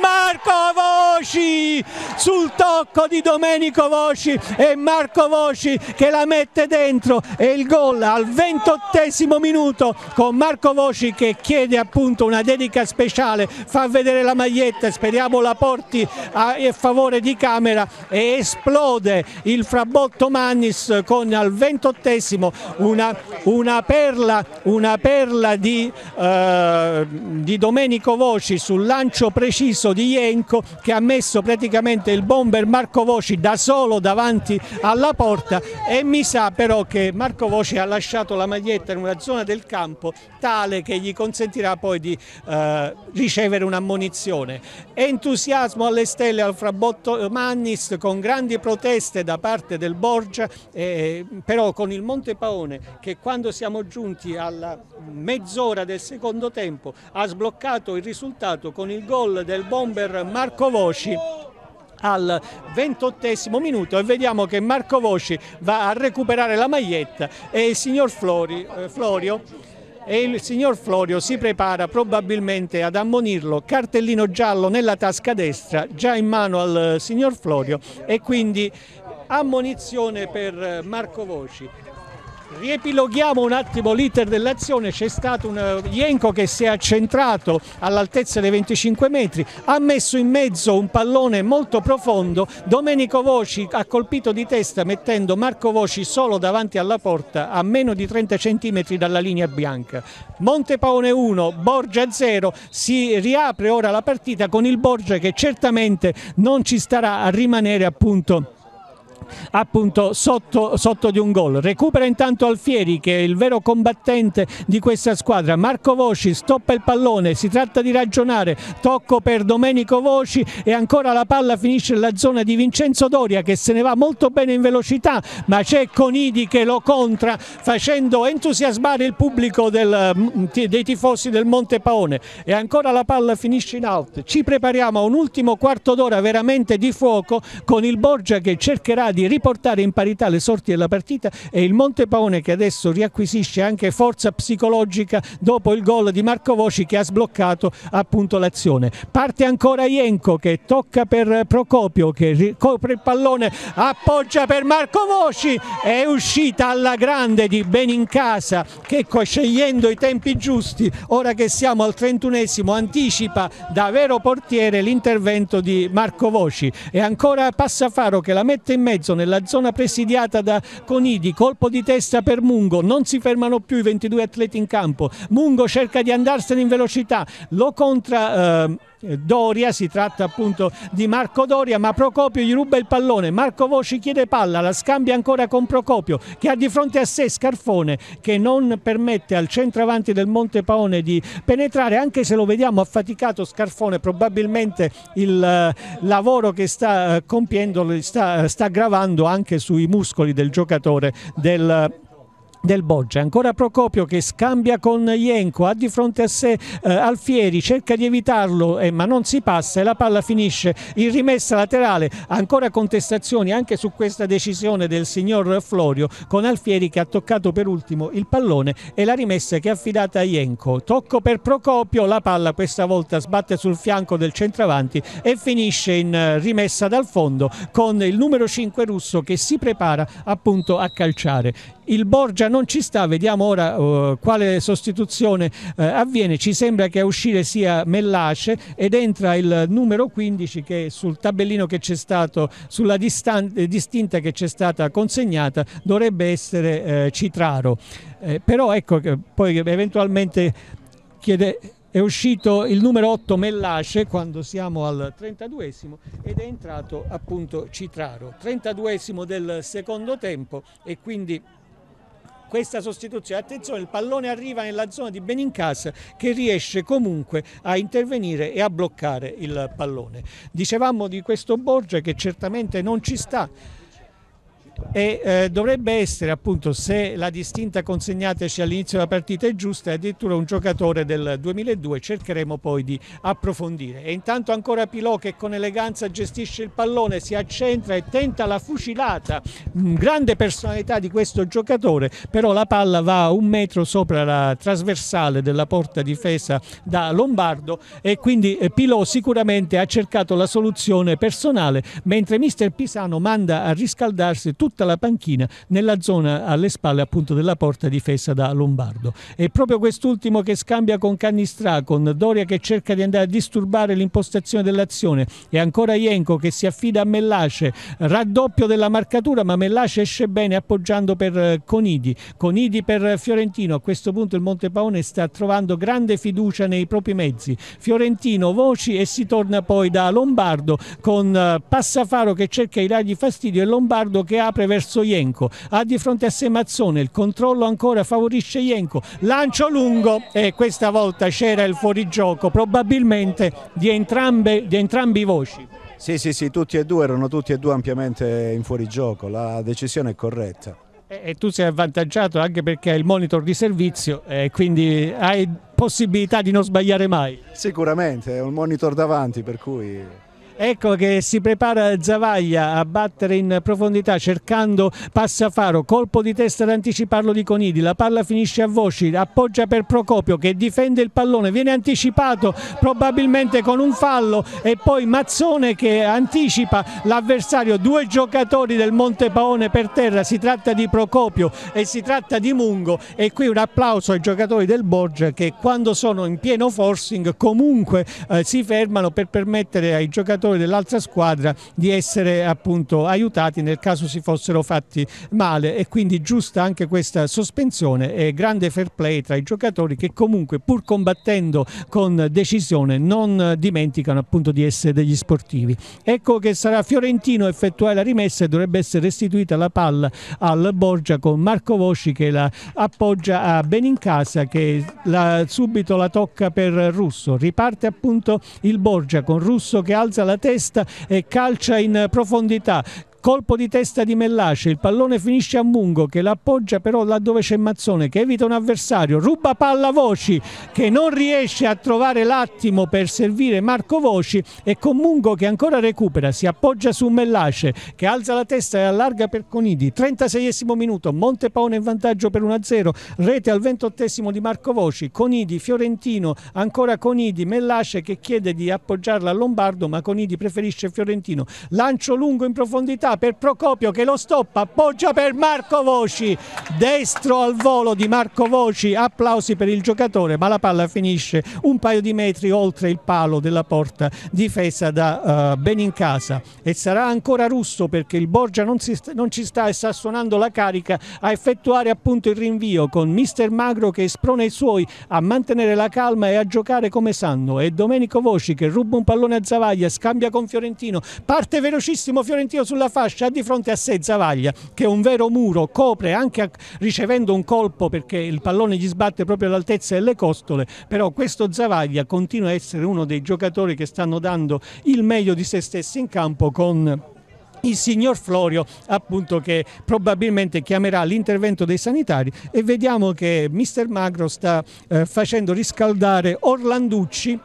Marco Voci sul tocco di Domenico Voci e Marco Voci che la mette dentro e il gol al 28 48 minuto con Marco Voci che chiede appunto una dedica speciale, fa vedere la maglietta, speriamo la porti a, a favore di Camera e esplode il Frabotto Mannis con al ventottesimo una, una, perla, una perla di, eh, di Domenico Voci sul lancio preciso di Ienco che ha messo praticamente il bomber Marco Voci da solo davanti alla porta e mi sa però che Marco Voci ha lasciato la maglietta maglietta in una zona del campo tale che gli consentirà poi di eh, ricevere un'ammonizione. Entusiasmo alle stelle al Frabotto Mannis con grandi proteste da parte del Borgia, eh, però con il Monte Paone che quando siamo giunti alla mezz'ora del secondo tempo ha sbloccato il risultato con il gol del bomber Marco Voci al ventottesimo minuto e vediamo che Marco Voci va a recuperare la maglietta e il signor Flori, eh, Florio e il signor Florio si prepara probabilmente ad ammonirlo, cartellino giallo nella tasca destra, già in mano al eh, signor Florio e quindi ammonizione per eh, Marco Voci. Riepiloghiamo un attimo l'iter dell'azione, c'è stato un eh, Ienco che si è accentrato all'altezza dei 25 metri, ha messo in mezzo un pallone molto profondo, Domenico Voci ha colpito di testa mettendo Marco Voci solo davanti alla porta a meno di 30 centimetri dalla linea bianca. Montepaone 1, Borgia 0, si riapre ora la partita con il Borgia che certamente non ci starà a rimanere appunto appunto sotto, sotto di un gol. Recupera intanto Alfieri che è il vero combattente di questa squadra. Marco Voci stoppa il pallone, si tratta di ragionare, tocco per Domenico Voci e ancora la palla finisce nella zona di Vincenzo Doria che se ne va molto bene in velocità, ma c'è Conidi che lo contra facendo entusiasmare il pubblico del, mm, dei tifosi del Monte Paone e ancora la palla finisce in alto. Ci prepariamo a un ultimo quarto d'ora veramente di fuoco con il Borgia che cercherà di di riportare in parità le sorti della partita e il Montepaone che adesso riacquisisce anche forza psicologica dopo il gol di Marco Voci che ha sbloccato appunto l'azione. Parte ancora Ienco che tocca per Procopio che ricopre il pallone, appoggia per Marco Voci, è uscita alla grande di Benincasa che scegliendo i tempi giusti, ora che siamo al 31esimo, anticipa da vero portiere l'intervento di Marco Voci e ancora Passafaro che la mette in mezzo Lorenzo nella zona presidiata da Conidi, colpo di testa per Mungo, non si fermano più i 22 atleti in campo, Mungo cerca di andarsene in velocità, lo contra... Eh, Doria, si tratta appunto di Marco Doria, ma Procopio gli ruba il pallone, Marco Voci chiede palla, la scambia ancora con Procopio che ha di fronte a sé Scarfone che non permette al centravanti del Monte Paone di penetrare, anche se lo vediamo affaticato Scarfone, probabilmente il eh, lavoro che sta eh, compiendo sta, sta gravando anche sui muscoli del giocatore del del Boggia. Ancora Procopio che scambia con Ienco, ha di fronte a sé eh, Alfieri, cerca di evitarlo eh, ma non si passa e la palla finisce in rimessa laterale. Ancora contestazioni anche su questa decisione del signor Florio con Alfieri che ha toccato per ultimo il pallone e la rimessa che è affidata a Ienco. Tocco per Procopio, la palla questa volta sbatte sul fianco del centravanti e finisce in eh, rimessa dal fondo con il numero 5 russo che si prepara appunto a calciare il Borgia non ci sta, vediamo ora uh, quale sostituzione uh, avviene, ci sembra che a uscire sia Mellace ed entra il numero 15 che sul tabellino che c'è stato, sulla eh, distinta che c'è stata consegnata dovrebbe essere uh, Citraro, però ecco che poi eventualmente chiede è uscito il numero 8 Mellace quando siamo al 32esimo ed è entrato appunto Citraro, 32esimo del secondo tempo e quindi questa sostituzione. Attenzione, il pallone arriva nella zona di Benincas che riesce comunque a intervenire e a bloccare il pallone. Dicevamo di questo Borgia che certamente non ci sta e eh, dovrebbe essere appunto se la distinta consegnateci all'inizio della partita è giusta è addirittura un giocatore del 2002 cercheremo poi di approfondire e intanto ancora Pilò che con eleganza gestisce il pallone si accentra e tenta la fucilata mm, grande personalità di questo giocatore però la palla va un metro sopra la trasversale della porta difesa da Lombardo e quindi eh, Pilò sicuramente ha cercato la soluzione personale mentre mister Pisano manda a riscaldarsi tutto tutta la panchina nella zona alle spalle appunto della porta difesa da Lombardo. È proprio quest'ultimo che scambia con Cannistra, con Doria che cerca di andare a disturbare l'impostazione dell'azione e ancora Ienco che si affida a Mellace, raddoppio della marcatura ma Mellace esce bene appoggiando per eh, Conidi, Conidi per Fiorentino, a questo punto il Montepaone sta trovando grande fiducia nei propri mezzi, Fiorentino voci e si torna poi da Lombardo con eh, Passafaro che cerca i dargli fastidio e Lombardo che apre sempre verso Ienco, ha di fronte a sé Mazzone, il controllo ancora favorisce Ienco, lancio lungo e questa volta c'era il fuorigioco probabilmente di, entrambe, di entrambi i voci. Sì, sì, sì, tutti e due erano tutti e due ampiamente in fuorigioco, la decisione è corretta. E, e tu sei avvantaggiato anche perché hai il monitor di servizio e quindi hai possibilità di non sbagliare mai. Sicuramente, è un monitor davanti per cui Ecco che si prepara Zavaglia a battere in profondità cercando Passafaro, colpo di testa ad anticiparlo di Conidi, la palla finisce a Voci, appoggia per Procopio che difende il pallone, viene anticipato probabilmente con un fallo e poi Mazzone che anticipa l'avversario, due giocatori del Monte Paone per terra, si tratta di Procopio e si tratta di Mungo e qui un applauso ai giocatori del Borgia che quando sono in pieno forcing comunque eh, si fermano per permettere ai giocatori giocatori dell'altra squadra di essere appunto aiutati nel caso si fossero fatti male e quindi giusta anche questa sospensione e grande fair play tra i giocatori che comunque pur combattendo con decisione non dimenticano appunto di essere degli sportivi. Ecco che sarà Fiorentino a effettuare la rimessa e dovrebbe essere restituita la palla al Borgia con Marco Vosci che la appoggia a Benincasa che la, subito la tocca per Russo. Riparte appunto il Borgia con Russo che alza la testa e calcia in profondità Colpo di testa di Mellace, il pallone finisce a Mungo che l'appoggia però laddove c'è Mazzone che evita un avversario, ruba palla Voci che non riesce a trovare l'attimo per servire Marco Voci e con Mungo che ancora recupera, si appoggia su Mellace che alza la testa e allarga per Conidi. 36esimo minuto, Montepaone in vantaggio per 1-0, rete al 28esimo di Marco Voci, Conidi, Fiorentino, ancora Conidi, Mellace che chiede di appoggiarla a Lombardo ma Conidi preferisce Fiorentino. Lancio lungo in profondità realtà per Procopio che lo stoppa, appoggia per Marco Voci, destro al volo di Marco Voci, applausi per il giocatore, ma la palla finisce un paio di metri oltre il palo della porta difesa da uh, Benincasa e sarà ancora Russo perché il Borgia non, si, non ci sta e sta suonando la carica a effettuare appunto il rinvio con mister Magro che sprona i suoi a mantenere la calma e a giocare come sanno e Domenico Voci che ruba un pallone a Zavaglia, scambia con Fiorentino, parte velocissimo Fiorentino sulla faccia fascia di fronte a sé Zavaglia che un vero muro copre anche a, ricevendo un colpo perché il pallone gli sbatte proprio all'altezza delle costole però questo Zavaglia continua a essere uno dei giocatori che stanno dando il meglio di se stessi in campo con il signor Florio appunto che probabilmente chiamerà l'intervento dei sanitari e vediamo che mister Magro sta eh, facendo riscaldare Orlanducci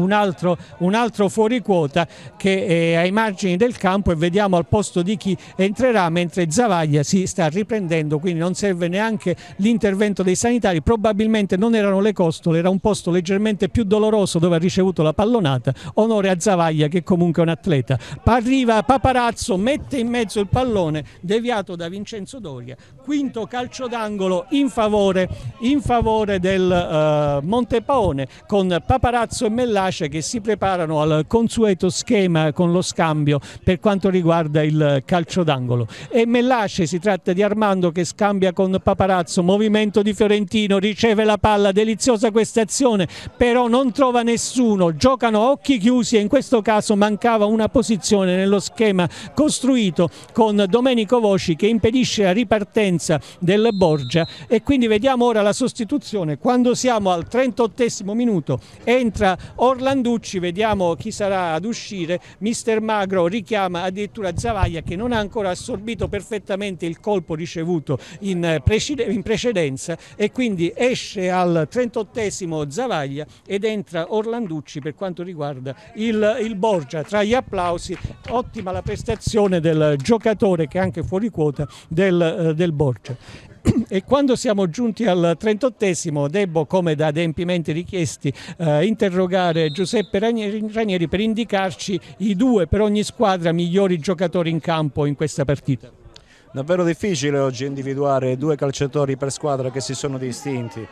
un altro, un altro fuori quota che eh, è ai margini del campo e vediamo al posto di chi entrerà mentre Zavaglia si sta riprendendo quindi non serve neanche l'intervento dei sanitari probabilmente non erano le costole era un posto leggermente più doloroso dove ha ricevuto la pallonata onore a Zavaglia che comunque è un atleta arriva Paparazzo mette in mezzo il pallone deviato da Vincenzo Doria quinto calcio d'angolo in favore, in favore del eh, Montepaone con Paparazzo e Mellace che si preparano al consueto schema con lo scambio per quanto riguarda il calcio d'angolo. E Mellace si tratta di Armando che scambia con Paparazzo, movimento di Fiorentino, riceve la palla, deliziosa questa azione, però non trova nessuno, giocano a occhi chiusi e in questo caso mancava una posizione nello schema costruito con Domenico Voci che impedisce la ripartenza presenza del Borgia e quindi vediamo ora la sostituzione quando siamo al 38 minuto entra Orlanducci vediamo chi sarà ad uscire mister Magro richiama addirittura Zavaglia che non ha ancora assorbito perfettamente il colpo ricevuto in, eh, in precedenza e quindi esce al 38 Zavaglia ed entra Orlanducci per quanto riguarda il, il Borgia tra gli applausi ottima la prestazione del giocatore che è anche fuori quota del, eh, del Borgia dolce. E quando siamo giunti al 38 debbo, come da adempimenti richiesti, eh, interrogare Giuseppe Ranieri per indicarci i due per ogni squadra migliori giocatori in campo in questa partita. Davvero difficile oggi individuare due calciatori per squadra che si sono distinti,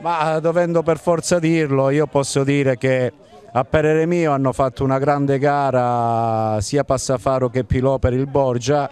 ma dovendo per forza dirlo io posso dire che a parere mio hanno fatto una grande gara sia Passafaro che Pilò per il Borgia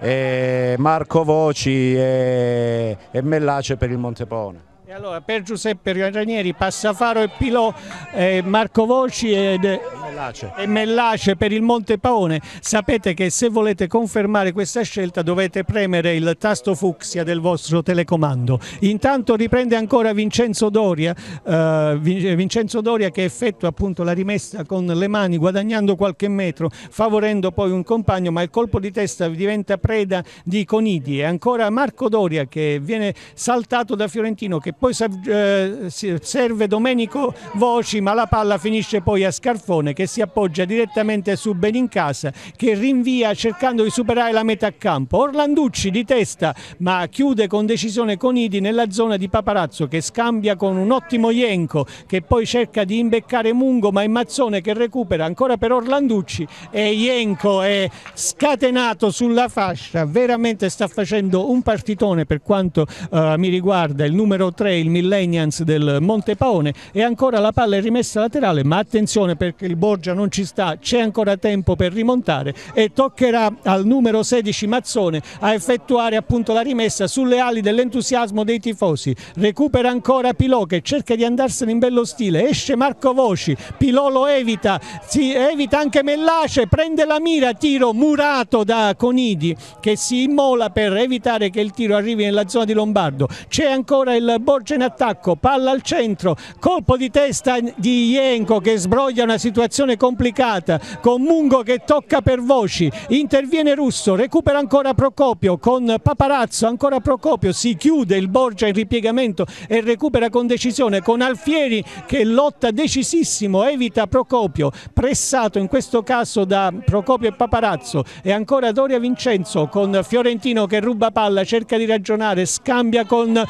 eh, Marco Voci e, e Mellace per il Montepone. E allora per Giuseppe Ranieri Passafaro e Pilò, eh, Marco Voci ed, Mellace. e Mellace per il Monte Paone. Sapete che se volete confermare questa scelta dovete premere il tasto fucsia del vostro telecomando. Intanto riprende ancora Vincenzo Doria, eh, Vincenzo Doria che effettua appunto la rimessa con le mani guadagnando qualche metro, favorendo poi un compagno, ma il colpo di testa diventa preda di Conidi. E ancora Marco Doria che viene saltato da Fiorentino che poi eh, serve Domenico Voci ma la palla finisce poi a Scarfone che si appoggia direttamente su Benincasa che rinvia cercando di superare la metà campo. Orlanducci di testa ma chiude con decisione con Idi nella zona di Paparazzo che scambia con un ottimo Ienco che poi cerca di imbeccare Mungo ma è Mazzone che recupera ancora per Orlanducci e Ienco è scatenato sulla fascia, veramente sta facendo un partitone per quanto eh, mi riguarda il numero 3 3 il Millennials del Monte Paone e ancora la palla è rimessa laterale ma attenzione perché il Borgia non ci sta c'è ancora tempo per rimontare e toccherà al numero 16 Mazzone a effettuare appunto la rimessa sulle ali dell'entusiasmo dei tifosi recupera ancora Pilò che cerca di andarsene in bello stile esce Marco Voci Pilò lo evita si evita anche Mellace prende la mira tiro murato da Conidi che si immola per evitare che il tiro arrivi nella zona di Lombardo c'è ancora il Borgia Giorgia in attacco, palla al centro, colpo di testa di Ienco che sbroglia una situazione complicata con Mungo che tocca per voci, interviene Russo, recupera ancora Procopio con Paparazzo, ancora Procopio, si chiude il Borgia in ripiegamento e recupera con decisione con Alfieri che lotta decisissimo, evita Procopio, pressato in questo caso da Procopio e Paparazzo e ancora Doria Vincenzo con Fiorentino che ruba palla, cerca di ragionare, scambia con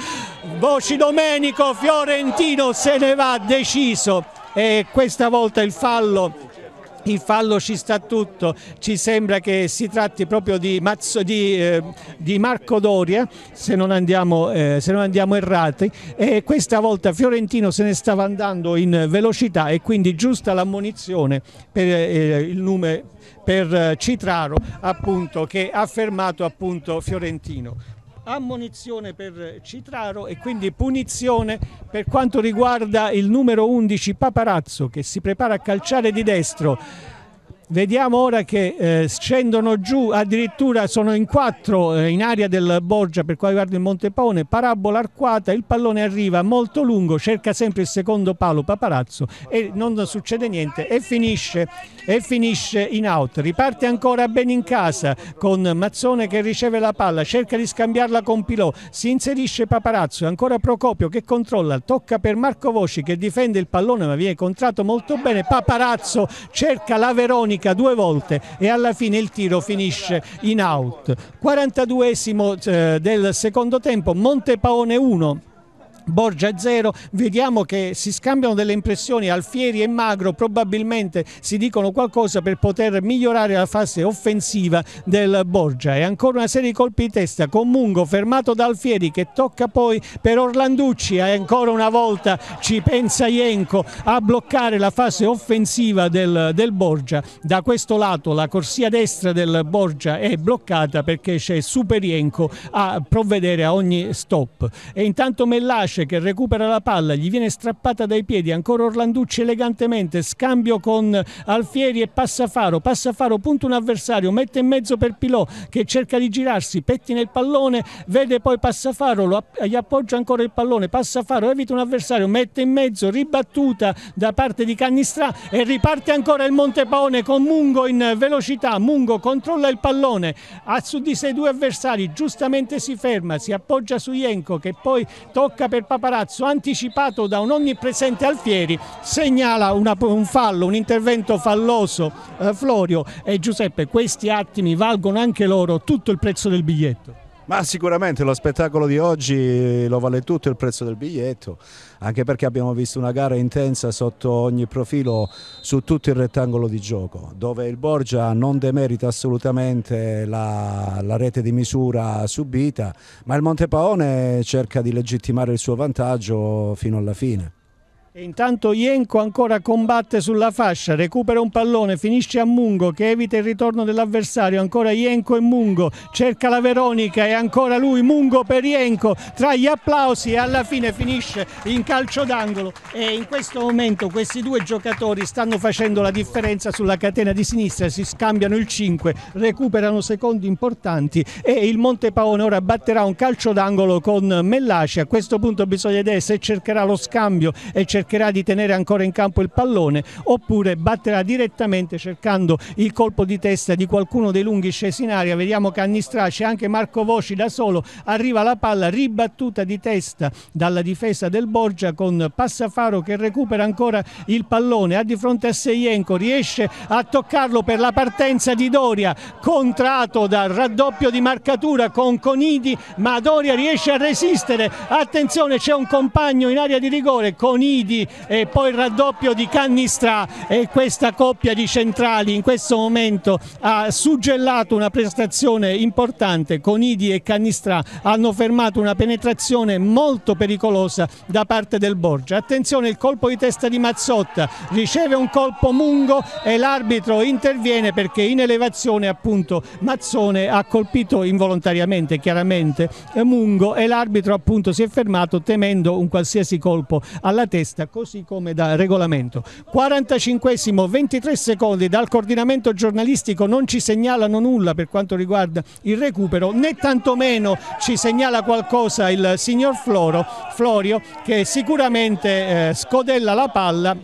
Voci Domenico Fiorentino se ne va deciso e questa volta il fallo il fallo ci sta tutto, ci sembra che si tratti proprio di, Mazzo, di, eh, di Marco Doria, se non, andiamo, eh, se non, andiamo, errati, e questa volta Fiorentino se ne stava andando in velocità e quindi giusta l'ammonizione per eh, il nome per eh, Citraro appunto, che ha fermato appunto, Fiorentino ammonizione per Citraro e quindi punizione per quanto riguarda il numero 11 Paparazzo che si prepara a calciare di destro Vediamo ora che eh, scendono giù, addirittura sono in quattro eh, in area del Borgia per quanto riguarda il Monte Montepaone, parabola arcuata, il pallone arriva molto lungo, cerca sempre il secondo palo Paparazzo e non succede niente e finisce, e finisce in out. Riparte ancora bene in casa con Mazzone che riceve la palla, cerca di scambiarla con Pilò, si inserisce Paparazzo, ancora Procopio che controlla, tocca per Marco Voci che difende il pallone ma viene contratto molto bene, Paparazzo cerca la Veronica ricarica due volte e alla fine il tiro finisce in out. 42esimo eh, del secondo tempo, Montepaone 1, Borgia 0, vediamo che si scambiano delle impressioni, Alfieri e Magro probabilmente si dicono qualcosa per poter migliorare la fase offensiva del Borgia e ancora una serie di colpi di testa con Mungo fermato da Alfieri che tocca poi per Orlanducci e ancora una volta ci pensa Ienco a bloccare la fase offensiva del, del Borgia, da questo lato la corsia destra del Borgia è bloccata perché c'è Super Ienco a provvedere a ogni stop e intanto Mellace Brescia che recupera la palla, gli viene strappata dai piedi, ancora Orlanducci elegantemente, scambio con Alfieri e Passafaro, Passafaro punta un avversario, mette in mezzo per Pilò che cerca di girarsi, pettina il pallone, vede poi Passafaro, lo, gli appoggia ancora il pallone, Passafaro evita un avversario, mette in mezzo, ribattuta da parte di Cannistrà e riparte ancora il Montepone con Mungo in velocità, Mungo controlla il pallone, ha su di sé due avversari, giustamente si ferma, si appoggia su Ienco che poi tocca per Paparazzo anticipato da un onnipresente Alfieri segnala una, un fallo, un intervento falloso eh, Florio e Giuseppe questi attimi valgono anche loro tutto il prezzo del biglietto. Ma sicuramente lo spettacolo di oggi lo vale tutto il prezzo del biglietto, anche perché abbiamo visto una gara intensa sotto ogni profilo su tutto il rettangolo di gioco, dove il Borgia non demerita assolutamente la, la rete di misura subita, ma il Montepaone cerca di legittimare il suo vantaggio fino alla fine. E intanto Ienco ancora combatte sulla fascia, recupera un pallone, finisce a Mungo che evita il ritorno dell'avversario, ancora Ienco e Mungo, cerca la Veronica e ancora lui Mungo per Ienco, tra gli applausi e alla fine finisce in calcio d'angolo e in questo momento questi due giocatori stanno facendo la differenza sulla catena di sinistra, si scambiano il 5, recuperano secondi importanti e il Monte Paone ora batterà un calcio d'angolo con Mellaci, a questo punto bisogna vedere se cercherà lo scambio e cercherà cercherà di tenere ancora in campo il pallone oppure batterà direttamente cercando il colpo di testa di qualcuno dei lunghi scesi in aria. Vediamo Cannistracci, anche Marco Voci da solo, arriva la palla ribattuta di testa dalla difesa del Borgia con Passafaro che recupera ancora il pallone, ha di fronte a Seienco, riesce a toccarlo per la partenza di Doria, contrato dal raddoppio di marcatura con Conidi, ma Doria riesce a resistere, attenzione c'è un compagno in area di rigore, Conidi Bernardi e poi il raddoppio di Cannistra e questa coppia di centrali in questo momento ha suggellato una prestazione importante con Idi e Cannistra hanno fermato una penetrazione molto pericolosa da parte del Borgia attenzione il colpo di testa di Mazzotta riceve un colpo Mungo e l'arbitro interviene perché in elevazione appunto Mazzone ha colpito involontariamente chiaramente Mungo e l'arbitro appunto si è fermato temendo un qualsiasi colpo alla testa vista, così come da regolamento. 45 23 secondi dal coordinamento giornalistico non ci segnalano nulla per quanto riguarda il recupero, né tantomeno ci segnala qualcosa il signor Floro, Florio che sicuramente eh, scodella la palla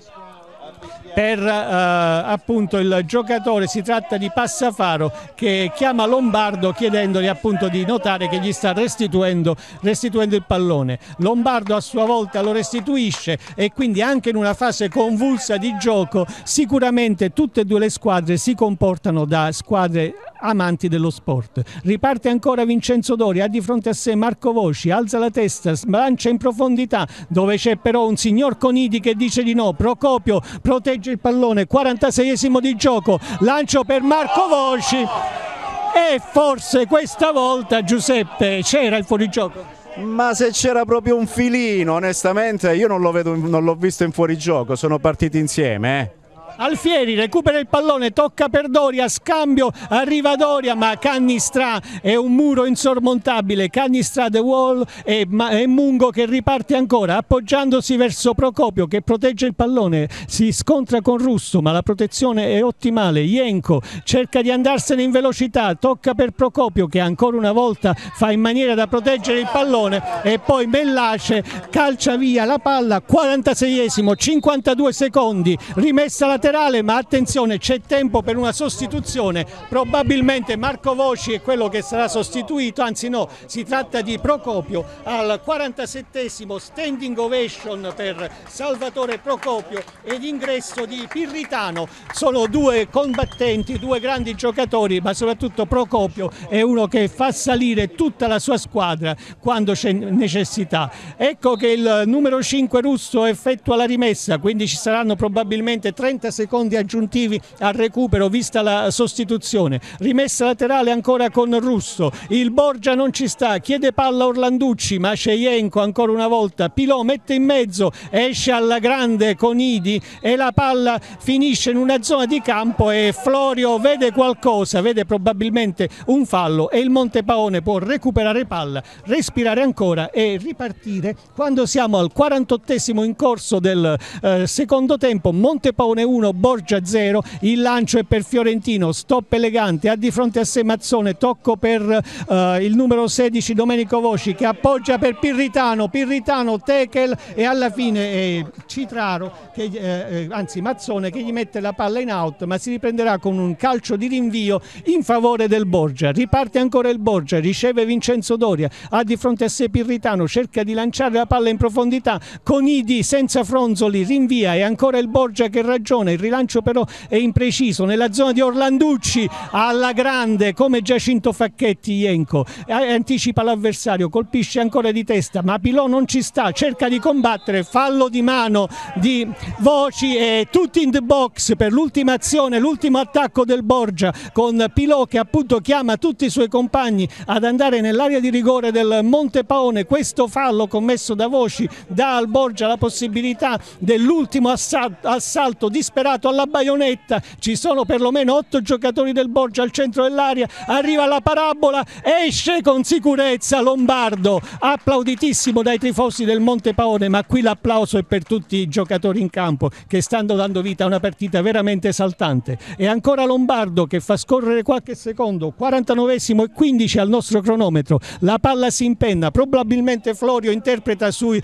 per eh, appunto il giocatore, si tratta di Passafaro che chiama Lombardo chiedendogli appunto di notare che gli sta restituendo, restituendo il pallone. Lombardo a sua volta lo restituisce e quindi anche in una fase convulsa di gioco sicuramente tutte e due le squadre si comportano da squadre amanti dello sport. Riparte ancora Vincenzo Dori, ha di fronte a sé Marco Voci, alza la testa, sbalancia in profondità, dove c'è però un signor Conidi che dice di no, Procopio protegge il pallone, 46esimo di gioco, lancio per Marco Voci e forse questa volta Giuseppe c'era il fuorigioco. Ma se c'era proprio un filino, onestamente, io non l'ho visto in fuorigioco, sono partiti insieme, eh. Alfieri recupera il pallone, tocca per Doria, scambio, arriva Doria ma Cannistra è un muro insormontabile, Cannistra the wall e, Mungo che riparte ancora appoggiandosi verso Procopio che protegge il pallone, si scontra con Russo ma la protezione è ottimale, Ienco cerca di andarsene in velocità, tocca per Procopio che ancora una volta fa in maniera da proteggere il pallone e poi Mellace calcia via la palla, 46esimo, 52 secondi, rimessa la laterale ma attenzione c'è tempo per una sostituzione probabilmente Marco Voci è quello che sarà sostituito anzi no si tratta di Procopio al 47 esimo standing ovation per Salvatore Procopio ed ingresso di Pirritano sono due combattenti due grandi giocatori ma soprattutto Procopio è uno che fa salire tutta la sua squadra quando c'è necessità ecco che il numero 5 russo effettua la rimessa quindi ci saranno probabilmente 30 secondi aggiuntivi al recupero vista la sostituzione, rimessa laterale ancora con Russo, il Borgia non ci sta, chiede palla Orlanducci, ma Scejenko ancora una volta, Pilò mette in mezzo, esce alla grande con Idi e la palla finisce in una zona di campo e Florio vede qualcosa, vede probabilmente un fallo e il Montepaone può recuperare palla, respirare ancora e ripartire quando siamo al 48 esimo in corso del eh, secondo tempo, Montepaone 1 1, Borgia 0, il lancio è per Fiorentino, stop elegante, ha di fronte a sé Mazzone, tocco per eh, il numero 16 Domenico Voci che appoggia per Pirritano, Pirritano, Tekel e alla fine eh, Citraro, che, eh, eh, anzi Mazzone che gli mette la palla in out ma si riprenderà con un calcio di rinvio in favore del Borgia, riparte ancora il Borgia, riceve Vincenzo Doria, ha di fronte a sé Pirritano, cerca di lanciare la palla in profondità con Idi senza Fronzoli, rinvia e ancora il Borgia che ragione il rilancio però è impreciso nella zona di Orlanducci alla grande come Giacinto Facchetti Ienco anticipa l'avversario colpisce ancora di testa ma Pilò non ci sta cerca di combattere fallo di mano di Voci e tutti in the box per l'ultima azione l'ultimo attacco del Borgia con Pilò che appunto chiama tutti i suoi compagni ad andare nell'area di rigore del Monte Paone questo fallo commesso da Voci dà al Borgia la possibilità dell'ultimo assalto, assalto disperato superato alla baionetta, ci sono perlomeno otto giocatori del Borgia al centro dell'aria, arriva la parabola, esce con sicurezza Lombardo, applauditissimo dai tifosi del Monte Paone, ma qui l'applauso è per tutti i giocatori in campo che stanno dando vita a una partita veramente esaltante. E ancora Lombardo che fa scorrere qualche secondo, 49 e 15 al nostro cronometro, la palla si impenna, probabilmente Florio interpreta sui,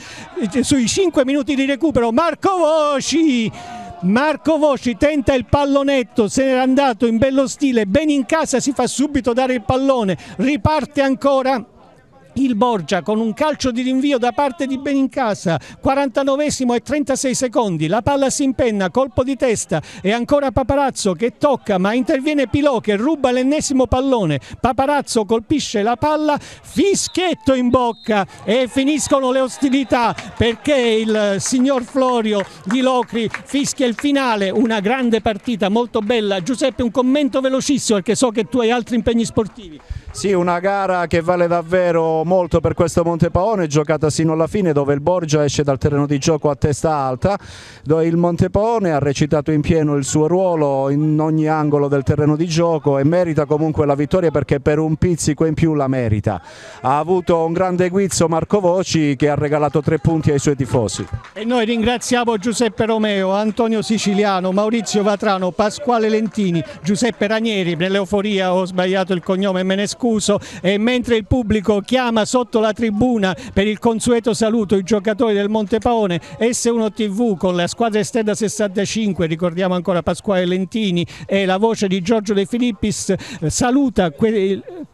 sui 5 minuti di recupero, Marco Voci! Marco Voci tenta il pallonetto, se n'era andato in bello stile, ben in casa si fa subito dare il pallone, riparte ancora il Borgia con un calcio di rinvio da parte di Benincasa 49 e 36 secondi la palla si impenna, colpo di testa e ancora Paparazzo che tocca ma interviene Pilò che ruba l'ennesimo pallone Paparazzo colpisce la palla fischietto in bocca e finiscono le ostilità perché il signor Florio di Locri fischia il finale una grande partita molto bella Giuseppe un commento velocissimo perché so che tu hai altri impegni sportivi sì una gara che vale davvero molto per questo Montepaone, giocata sino alla fine dove il Borgia esce dal terreno di gioco a testa alta, dove il Montepaone ha recitato in pieno il suo ruolo in ogni angolo del terreno di gioco e merita comunque la vittoria perché per un pizzico in più la merita. Ha avuto un grande guizzo Marco Voci che ha regalato tre punti ai suoi tifosi. E noi ringraziamo Giuseppe Romeo, Antonio Siciliano, Maurizio Vatrano, Pasquale Lentini, Giuseppe Ranieri, nell'euforia ho sbagliato il cognome me ne scuso e mentre il pubblico chiama chiama sotto la tribuna per il consueto saluto i giocatori del Montepaone, S1 TV con la squadra esterna 65, ricordiamo ancora Pasquale Lentini e la voce di Giorgio De Filippis eh, saluta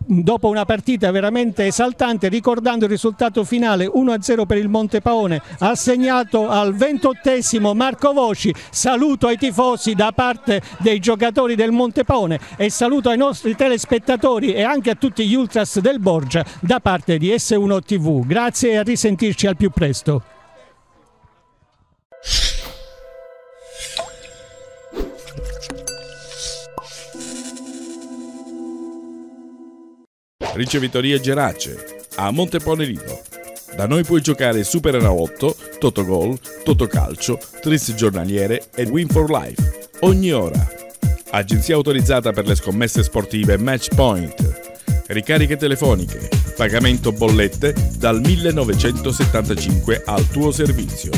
dopo una partita veramente esaltante ricordando il risultato finale 1-0 per il Montepaone assegnato al 28 Marco Voci, saluto ai tifosi da parte dei giocatori del Montepaone e saluto ai nostri telespettatori e anche a tutti gli ultras del Borgia da parte parte di S1 TV. Grazie e a risentirci al più presto. Ricevitoria Gerace a Montepone Da noi puoi giocare Super 8, Totogol, Totocalcio, Tris Giornaliere e Win for Life ogni ora. Agenzia autorizzata per le scommesse sportive Matchpoint ricariche telefoniche, pagamento bollette dal 1975 al tuo servizio.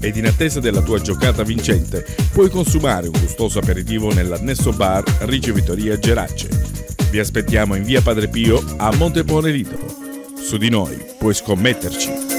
Ed in attesa della tua giocata vincente, puoi consumare un gustoso aperitivo nell'annesso bar Ricevitoria Gerace. Vi aspettiamo in via Padre Pio a Montepone Litero. Su di noi puoi scommetterci.